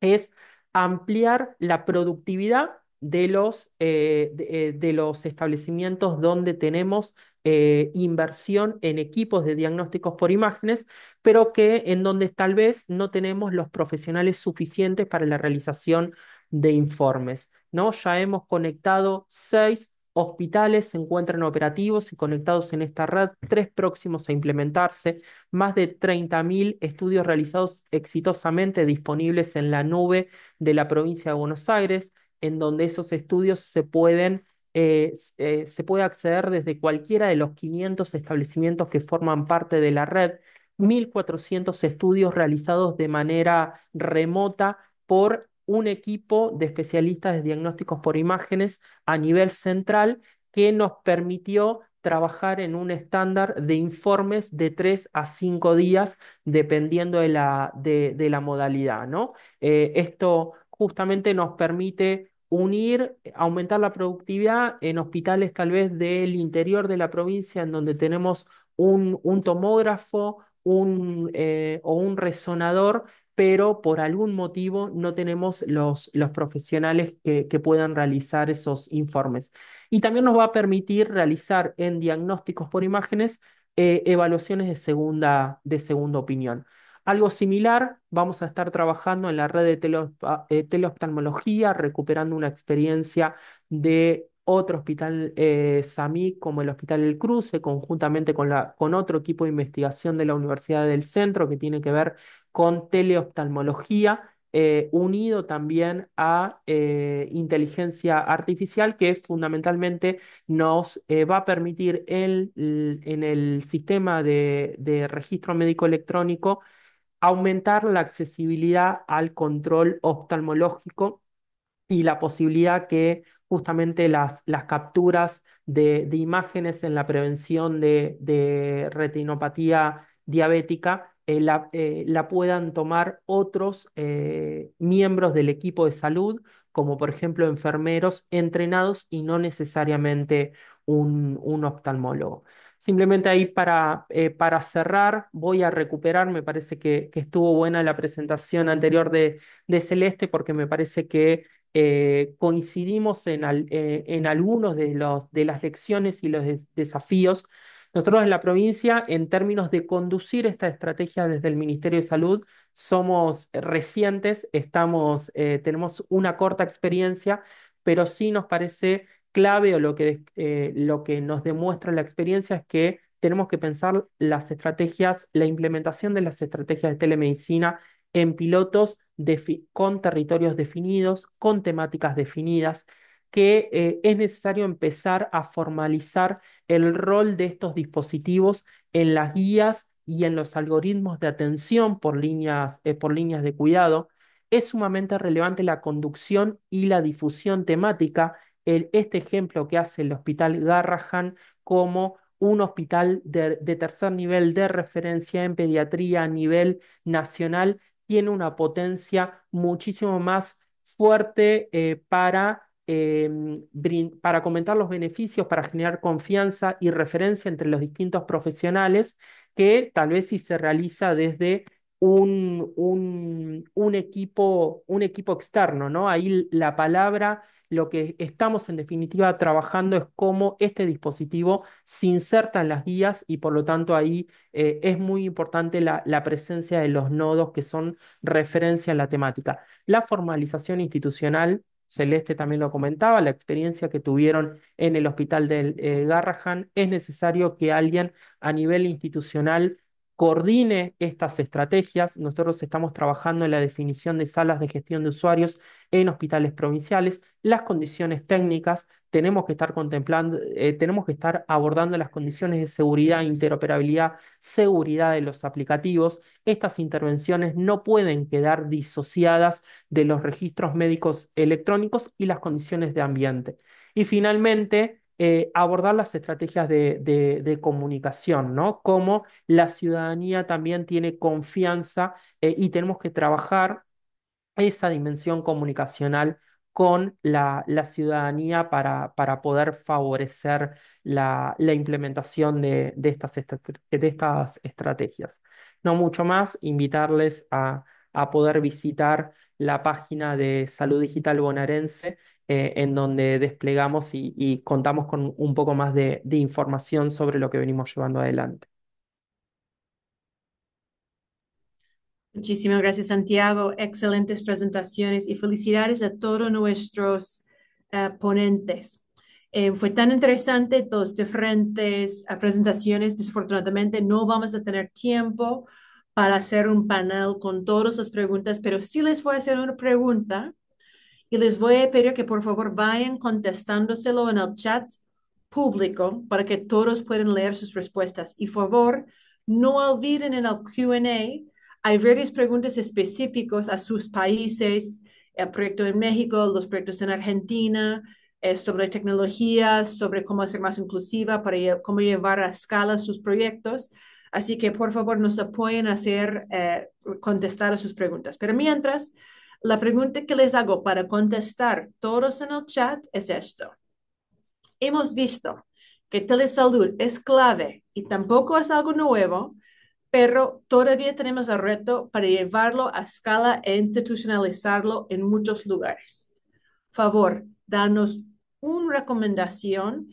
es ampliar la productividad de los, eh, eh, de, los establecimientos donde tenemos eh, inversión en equipos de diagnósticos por imágenes, pero que en donde tal vez no tenemos los profesionales suficientes para la realización de informes. ¿no? Ya hemos conectado seis hospitales se encuentran operativos y conectados en esta red, tres próximos a implementarse, más de 30.000 estudios realizados exitosamente disponibles en la nube de la provincia de Buenos Aires, en donde esos estudios se pueden... Eh, eh, se puede acceder desde cualquiera de los 500 establecimientos que forman parte de la red, 1.400 estudios realizados de manera remota por un equipo de especialistas de diagnósticos por imágenes a nivel central que nos permitió trabajar en un estándar de informes de tres a cinco días, dependiendo de la, de, la modalidad. ¿no? Eh, esto justamente nos permite unir, aumentar la productividad en hospitales tal vez del interior de la provincia, en donde tenemos un, tomógrafo un, eh, o un resonador pero por algún motivo no tenemos los, los profesionales que, que, puedan realizar esos informes. Y también nos va a permitir realizar en diagnósticos por imágenes eh, evaluaciones de segunda, de segunda opinión. Algo similar, vamos a estar trabajando en la red de tele eh, teleoftalmología, recuperando una experiencia de otro hospital eh, SAMI como el Hospital El Cruce, conjuntamente con, la, con otro equipo de investigación de la Universidad del Centro que tiene que ver con teleoftalmología, eh, unido también a eh, inteligencia artificial que fundamentalmente nos va a permitir el, en el sistema de registro médico electrónico aumentar la accesibilidad al control oftalmológico y la posibilidad que justamente las, las capturas de, imágenes en la prevención de, retinopatía diabética eh, eh, la, puedan tomar otros eh, miembros del equipo de salud, como por ejemplo enfermeros entrenados y no necesariamente un, oftalmólogo. Simplemente ahí para, para, cerrar, voy a recuperar, me parece que, que estuvo buena la presentación anterior de, de Celeste porque me parece que eh, coincidimos en, eh, algunos de, las lecciones y los desafíos. Nosotros en la provincia, en términos de conducir esta estrategia desde el Ministerio de Salud, somos recientes, estamos, eh, tenemos una corta experiencia, pero sí nos parece clave o lo que nos demuestra la experiencia es que tenemos que pensar las estrategias, la implementación de las estrategias de telemedicina en pilotos con territorios definidos, con temáticas definidas, que eh, es necesario empezar a formalizar el rol de estos dispositivos en las guías y en los algoritmos de atención por líneas, eh, por líneas de cuidado. Es sumamente relevante la conducción y la difusión temática, el, este ejemplo que hace el Hospital Garrahan como un hospital de, tercer nivel de referencia en pediatría a nivel nacional tiene una potencia muchísimo más fuerte eh, para, em, para comentar los beneficios, para generar confianza y referencia entre los distintos profesionales que tal vez si se realiza desde un, un, equipo, un equipo externo, ¿no? Ahí la palabra lo que estamos en definitiva trabajando es cómo este dispositivo se inserta en las guías y por lo tanto ahí eh, es muy importante la, presencia de los nodos que son referencia en la temática. La formalización institucional, Celeste también lo comentaba, la experiencia que tuvieron en el hospital del eh, Garrahan, es necesario que alguien a nivel institucional coordine estas estrategias. Nosotros estamos trabajando en la definición de salas de gestión de usuarios en hospitales provinciales, las condiciones técnicas, tenemos que estar contemplando, eh, tenemos que estar abordando las condiciones de seguridad, interoperabilidad, seguridad de los aplicativos. Estas intervenciones no pueden quedar disociadas de los registros médicos electrónicos y las condiciones de ambiente. Y finalmente, eh, abordar las estrategias de, comunicación, ¿no? Cómo la ciudadanía también tiene confianza eh, y tenemos que trabajar esa dimensión comunicacional con la, ciudadanía para, poder favorecer la, implementación de, estas estrategias. No mucho más, invitarles a, a poder visitar la página de Salud Digital Bonaerense eh, en donde desplegamos y, contamos con un poco más de, información sobre lo que venimos llevando adelante. Muchísimas gracias, Santiago. Excelentes presentaciones y felicidades a todos nuestros eh, ponentes. Eh, fue tan interesante dos diferentes presentaciones. Desafortunadamente no vamos a tener tiempo para hacer un panel con todas las preguntas, pero sí les voy a hacer una pregunta y les voy a pedir que por favor vayan contestándoselo en el chat público para que todos puedan leer sus respuestas. Y por favor, no olviden en el QA, hay varias preguntas específicas a sus países, el proyecto en México, los proyectos en Argentina, eh, sobre tecnología, sobre cómo hacer más inclusiva, para cómo llevar a escala sus proyectos. Así que por favor nos apoyen a hacer, eh, contestar a sus preguntas. Pero mientras, la pregunta que les hago para contestar todos en el chat es esto. Hemos visto que telesalud es clave y tampoco es algo nuevo, pero todavía tenemos el reto para llevarlo a escala e institucionalizarlo en muchos lugares. Favor, danos una recomendación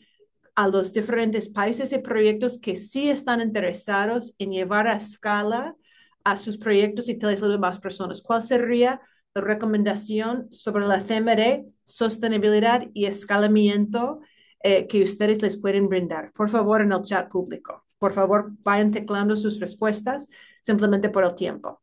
a los diferentes países y proyectos que sí están interesados en llevar a escala a sus proyectos y telesalud a más personas. ¿Cuál sería recomendación sobre la tema sostenibilidad y escalamiento eh, que ustedes les pueden brindar. Por favor, en el chat público. Por favor, vayan teclando sus respuestas simplemente por el tiempo.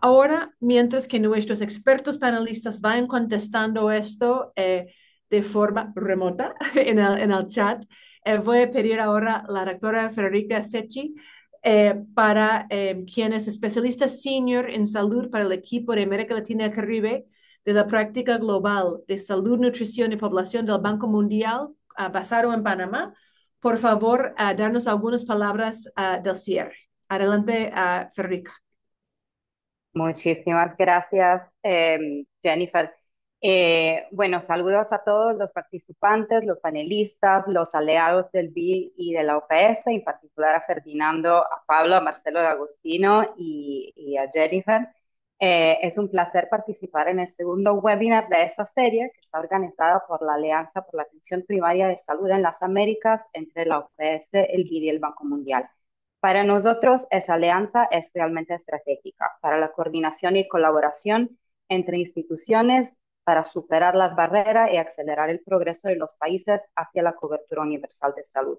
Ahora, mientras que nuestros expertos panelistas vayan contestando esto eh, de forma remota en el, en el chat, eh, voy a pedir ahora a la doctora Federica Sechi eh, para eh, quien es especialista senior en salud para el equipo de América Latina y Caribe de la práctica global de salud, nutrición y población del Banco Mundial ah, basado en Panamá. Por favor, ah, darnos algunas palabras ah, del cierre. Adelante, Federica. Muchísimas gracias, eh, Jennifer. Eh, bueno, saludos a todos los participantes, los panelistas, los aliados del BID y de la OPS, en particular a Ferdinando, a Pablo, a Marcelo de Agustino y, a Jennifer. Eh, es un placer participar en el segundo webinar de esta serie que está organizada por la Alianza por la Atención Primaria de Salud en las Américas entre la OPS, el BID y el Banco Mundial. Para nosotros, esa alianza es realmente estratégica para la coordinación y colaboración entre instituciones para superar las barreras y acelerar el progreso de los países hacia la cobertura universal de salud.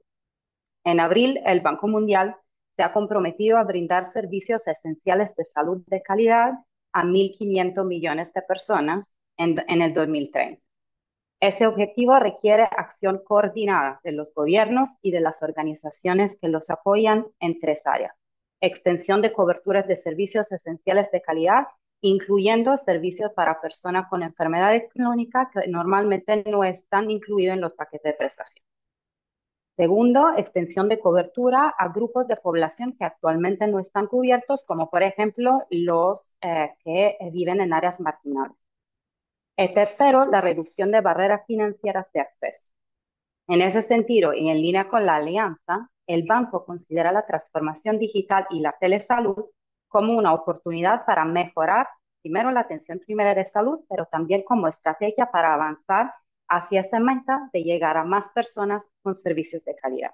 En abril, el Banco Mundial se ha comprometido a brindar servicios esenciales de salud de calidad a 1.500 millones de personas en, el 2030. Ese objetivo requiere acción coordinada de los gobiernos y de las organizaciones que los apoyan en tres áreas. Extensión de coberturas de servicios esenciales de calidad incluyendo servicios para personas con enfermedades crónicas que normalmente no están incluidos en los paquetes de prestación. Segundo, extensión de cobertura a grupos de población que actualmente no están cubiertos, como por ejemplo los eh, que eh, viven en áreas marginales. El eh, tercero, la reducción de barreras financieras de acceso. En ese sentido, y en línea con la alianza, el banco considera la transformación digital y la telesalud como una oportunidad para mejorar primero la atención primaria de salud, pero también como estrategia para avanzar hacia esa meta de llegar a más personas con servicios de calidad.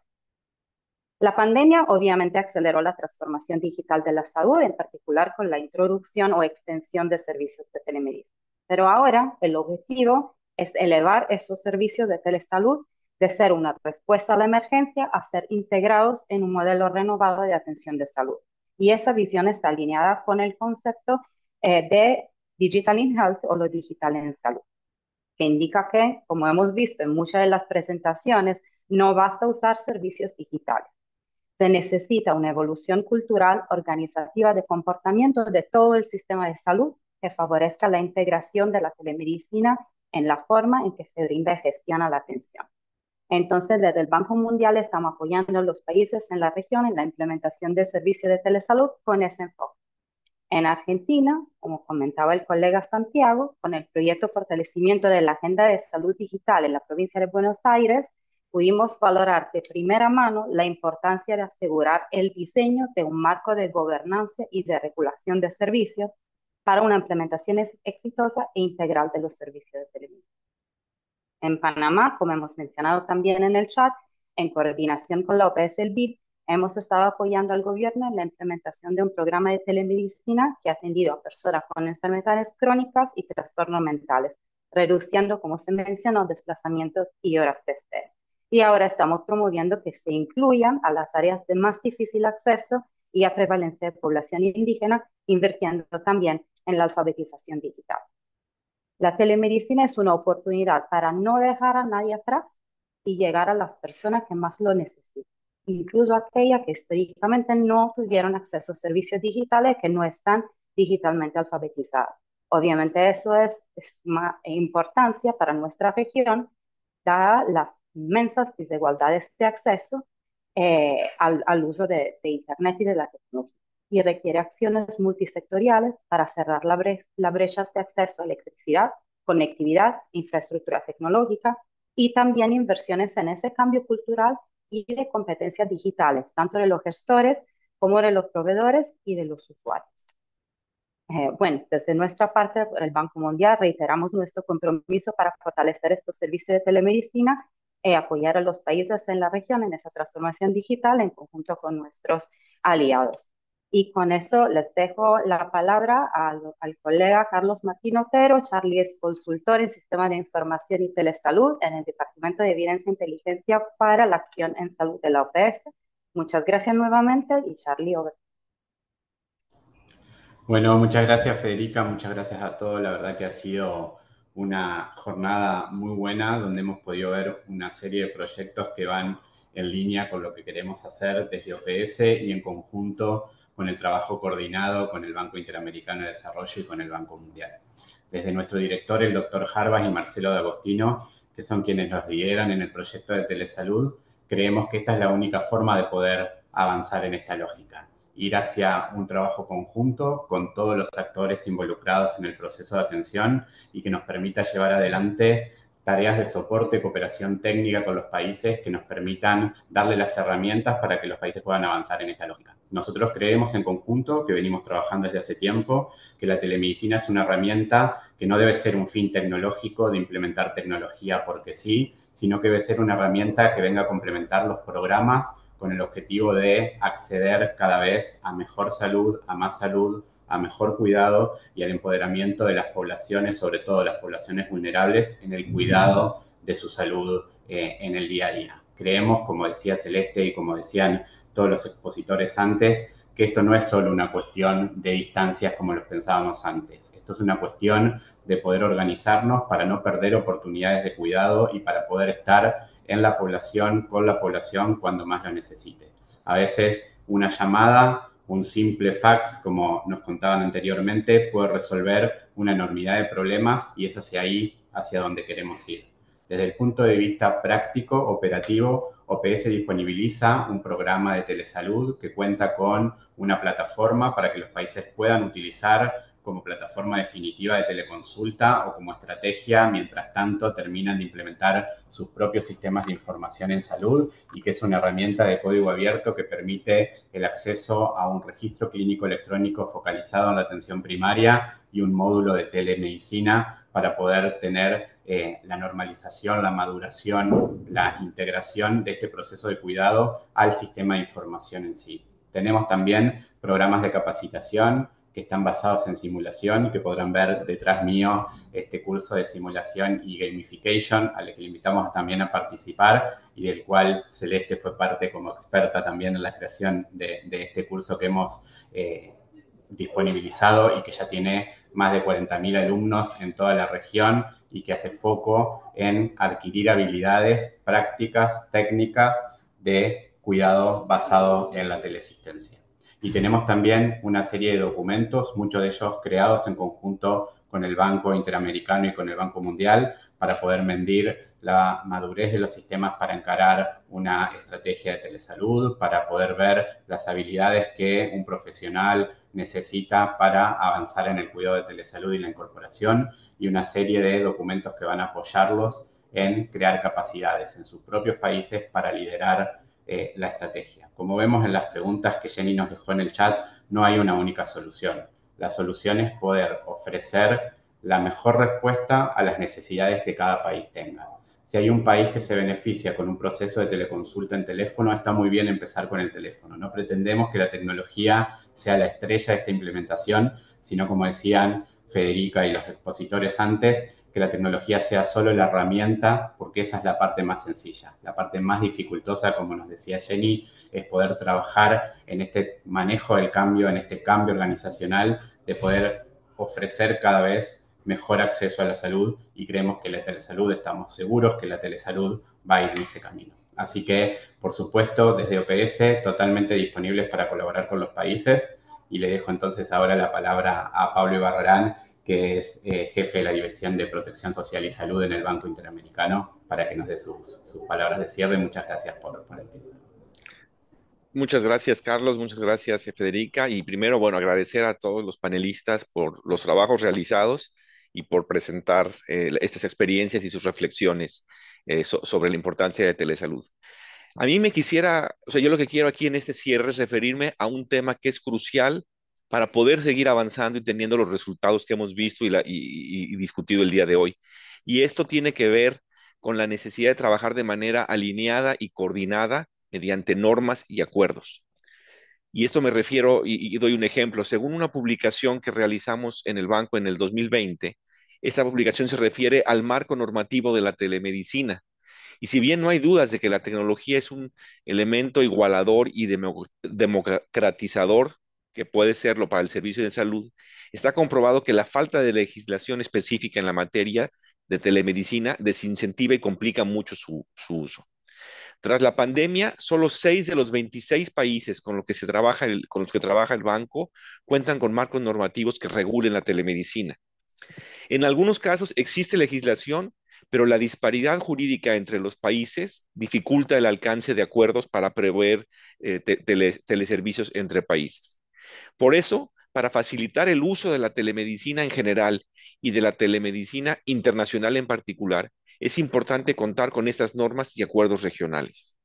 La pandemia obviamente aceleró la transformación digital de la salud, en particular con la introducción o extensión de servicios de telemedicina. Pero ahora el objetivo es elevar estos servicios de telesalud de ser una respuesta a la emergencia a ser integrados en un modelo renovado de atención de salud y esa visión está alineada con el concepto eh, de Digital in Health o lo digital en salud, que indica que, como hemos visto en muchas de las presentaciones, no basta usar servicios digitales. Se necesita una evolución cultural organizativa de comportamiento de todo el sistema de salud que favorezca la integración de la telemedicina en la forma en que se brinda y gestiona la atención. Entonces, desde el Banco Mundial estamos apoyando a los países en la región en la implementación de servicios de telesalud con ese enfoque. En Argentina, como comentaba el colega Santiago, con el proyecto Fortalecimiento de la Agenda de Salud Digital en la provincia de Buenos Aires, pudimos valorar de primera mano la importancia de asegurar el diseño de un marco de gobernanza y de regulación de servicios para una implementación exitosa e integral de los servicios de telemedicina. En Panamá, como hemos mencionado también en el chat, en coordinación con la OPS el BID, hemos estado apoyando al gobierno en la implementación de un programa de telemedicina que ha atendido a personas con enfermedades crónicas y trastornos mentales, reduciendo, como se mencionó, desplazamientos y horas de espera. Y ahora estamos promoviendo que se incluyan a las áreas de más difícil acceso y a prevalencia de población indígena, invirtiendo también en la alfabetización digital. La telemedicina es una oportunidad para no dejar a nadie atrás y llegar a las personas que más lo necesitan, incluso aquellas que históricamente no tuvieron acceso a servicios digitales, que no están digitalmente alfabetizadas. Obviamente eso es de importancia para nuestra región, dadas las inmensas desigualdades de acceso eh, al, uso de Internet y de la tecnología y requiere acciones multisectoriales para cerrar las brechas de acceso a electricidad, conectividad, infraestructura tecnológica y también inversiones en ese cambio cultural y de competencias digitales, tanto de los gestores como de los proveedores y de los usuarios. Eh, bueno, desde nuestra parte, por el Banco Mundial, reiteramos nuestro compromiso para fortalecer estos servicios de telemedicina y eh, apoyar a los países en la región en esa transformación digital en conjunto con nuestros aliados. Y con eso les dejo la palabra al, colega Carlos Martín Otero. Charlie es consultor en Sistema de Información y Telesalud en el Departamento de Evidencia e Inteligencia para la Acción en Salud de la OPS. Muchas gracias nuevamente y Charlie, over. Bueno, muchas gracias Federica, muchas gracias a todos. La verdad que ha sido una jornada muy buena donde hemos podido ver una serie de proyectos que van en línea con lo que queremos hacer desde OPS y en conjunto con el trabajo coordinado con el Banco Interamericano de Desarrollo y con el Banco Mundial. Desde nuestro director, el doctor Jarbas y Marcelo D'Agostino, que son quienes nos lideran en el proyecto de telesalud, creemos que esta es la única forma de poder avanzar en esta lógica, ir hacia un trabajo conjunto con todos los actores involucrados en el proceso de atención y que nos permita llevar adelante tareas de soporte, cooperación técnica con los países que nos permitan darle las herramientas para que los países puedan avanzar en esta lógica. Nosotros creemos en conjunto, que venimos trabajando desde hace tiempo, que la telemedicina es una herramienta que no debe ser un fin tecnológico de implementar tecnología porque sí, sino que debe ser una herramienta que venga a complementar los programas con el objetivo de acceder cada vez a mejor salud, a más salud, a mejor cuidado y al empoderamiento de las poblaciones, sobre todo las poblaciones vulnerables, en el cuidado de su salud eh, en el día a día. Creemos, como decía Celeste y como decían todos los expositores antes, que esto no es solo una cuestión de distancias como los pensábamos antes. Esto es una cuestión de poder organizarnos para no perder oportunidades de cuidado y para poder estar en la población, con la población cuando más lo necesite. A veces una llamada, un simple fax, como nos contaban anteriormente, puede resolver una enormidad de problemas y es hacia ahí, hacia donde queremos ir. Desde el punto de vista práctico, operativo, OPS disponibiliza un programa de telesalud que cuenta con una plataforma para que los países puedan utilizar como plataforma definitiva de teleconsulta o como estrategia mientras tanto terminan de implementar sus propios sistemas de información en salud y que es una herramienta de código abierto que permite el acceso a un registro clínico electrónico focalizado en la atención primaria y un módulo de telemedicina para poder tener eh, la normalización, la maduración, la integración de este proceso de cuidado al sistema de información en sí. Tenemos también programas de capacitación que están basados en simulación, y que podrán ver detrás mío este curso de simulación y gamification, al que le invitamos también a participar y del cual Celeste fue parte como experta también en la creación de, este curso que hemos eh, disponibilizado y que ya tiene más de 40.000 alumnos en toda la región y que hace foco en adquirir habilidades, prácticas, técnicas de cuidado basado en la teleexistencia. Y tenemos también una serie de documentos, muchos de ellos creados en conjunto con el Banco Interamericano y con el Banco Mundial, para poder medir la madurez de los sistemas para encarar una estrategia de telesalud, para poder ver las habilidades que un profesional necesita para avanzar en el cuidado de telesalud y la incorporación y una serie de documentos que van a apoyarlos en crear capacidades en sus propios países para liderar eh, la estrategia. Como vemos en las preguntas que Jenny nos dejó en el chat, no hay una única solución. La solución es poder ofrecer la mejor respuesta a las necesidades que cada país tenga. Si hay un país que se beneficia con un proceso de teleconsulta en teléfono, está muy bien empezar con el teléfono. No pretendemos que la tecnología sea la estrella de esta implementación, sino como decían Federica y los expositores antes, que la tecnología sea solo la herramienta, porque esa es la parte más sencilla. La parte más dificultosa, como nos decía Jenny, es poder trabajar en este manejo del cambio, en este cambio organizacional, de poder ofrecer cada vez mejor acceso a la salud y creemos que la telesalud, estamos seguros que la telesalud va a ir en ese camino. Así que, por supuesto, desde OPS, totalmente disponibles para colaborar con los países. Y le dejo entonces ahora la palabra a Pablo Ibarrarán, que es eh, jefe de la División de Protección Social y Salud en el Banco Interamericano, para que nos dé sus, palabras de cierre. Muchas gracias por, por el tiempo. Muchas gracias, Carlos. Muchas gracias, Federica. Y primero, bueno, agradecer a todos los panelistas por los trabajos realizados y por presentar eh, estas experiencias y sus reflexiones. Eh, sobre la importancia de telesalud. A mí me quisiera, o sea, yo lo que quiero aquí en este cierre es referirme a un tema que es crucial para poder seguir avanzando y teniendo los resultados que hemos visto y, discutido el día de hoy. Y esto tiene que ver con la necesidad de trabajar de manera alineada y coordinada mediante normas y acuerdos. Y esto me refiero, y, doy un ejemplo, según una publicación que realizamos en el banco en el 2020, esta publicación se refiere al marco normativo de la telemedicina. Y si bien no hay dudas de que la tecnología es un elemento igualador y democratizador que puede serlo para el servicio de salud, está comprobado que la falta de legislación específica en la materia de telemedicina desincentiva y complica mucho su, su uso. Tras la pandemia, solo seis de los 26 países con, los que se trabaja el, con los que trabaja el banco cuentan con marcos normativos que regulen la telemedicina. En algunos casos existe legislación, pero la disparidad jurídica entre los países dificulta el alcance de acuerdos para prever eh, teleservicios entre países. Por eso, para facilitar el uso de la telemedicina en general y de la telemedicina internacional en particular, es importante contar con estas normas y acuerdos regionales.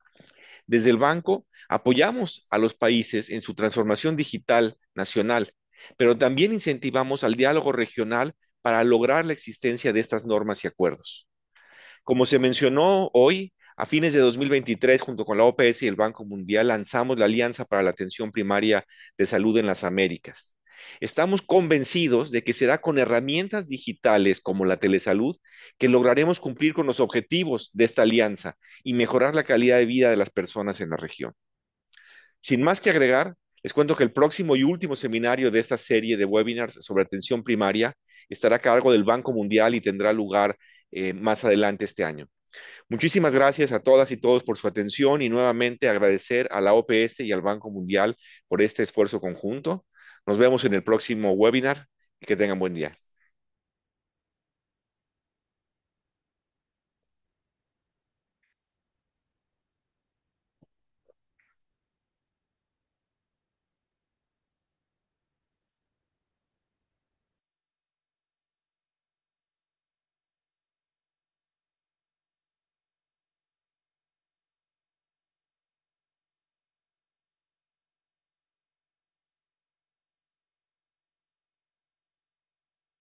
Desde el banco, apoyamos a los países en su transformación digital nacional, pero también incentivamos al diálogo regional para lograr la existencia de estas normas y acuerdos. Como se mencionó hoy, a fines de 2023, junto con la OPS y el Banco Mundial, lanzamos la Alianza para la Atención Primaria de Salud en las Américas. Estamos convencidos de que será con herramientas digitales como la telesalud que lograremos cumplir con los objetivos de esta alianza y mejorar la calidad de vida de las personas en la región. Sin más que agregar, les cuento que el próximo y último seminario de esta serie de webinars sobre atención primaria estará a cargo del Banco Mundial y tendrá lugar eh, más adelante este año. Muchísimas gracias a todas y todos por su atención y nuevamente agradecer a la OPS y al Banco Mundial por este esfuerzo conjunto. Nos vemos en el próximo webinar y que tengan buen día.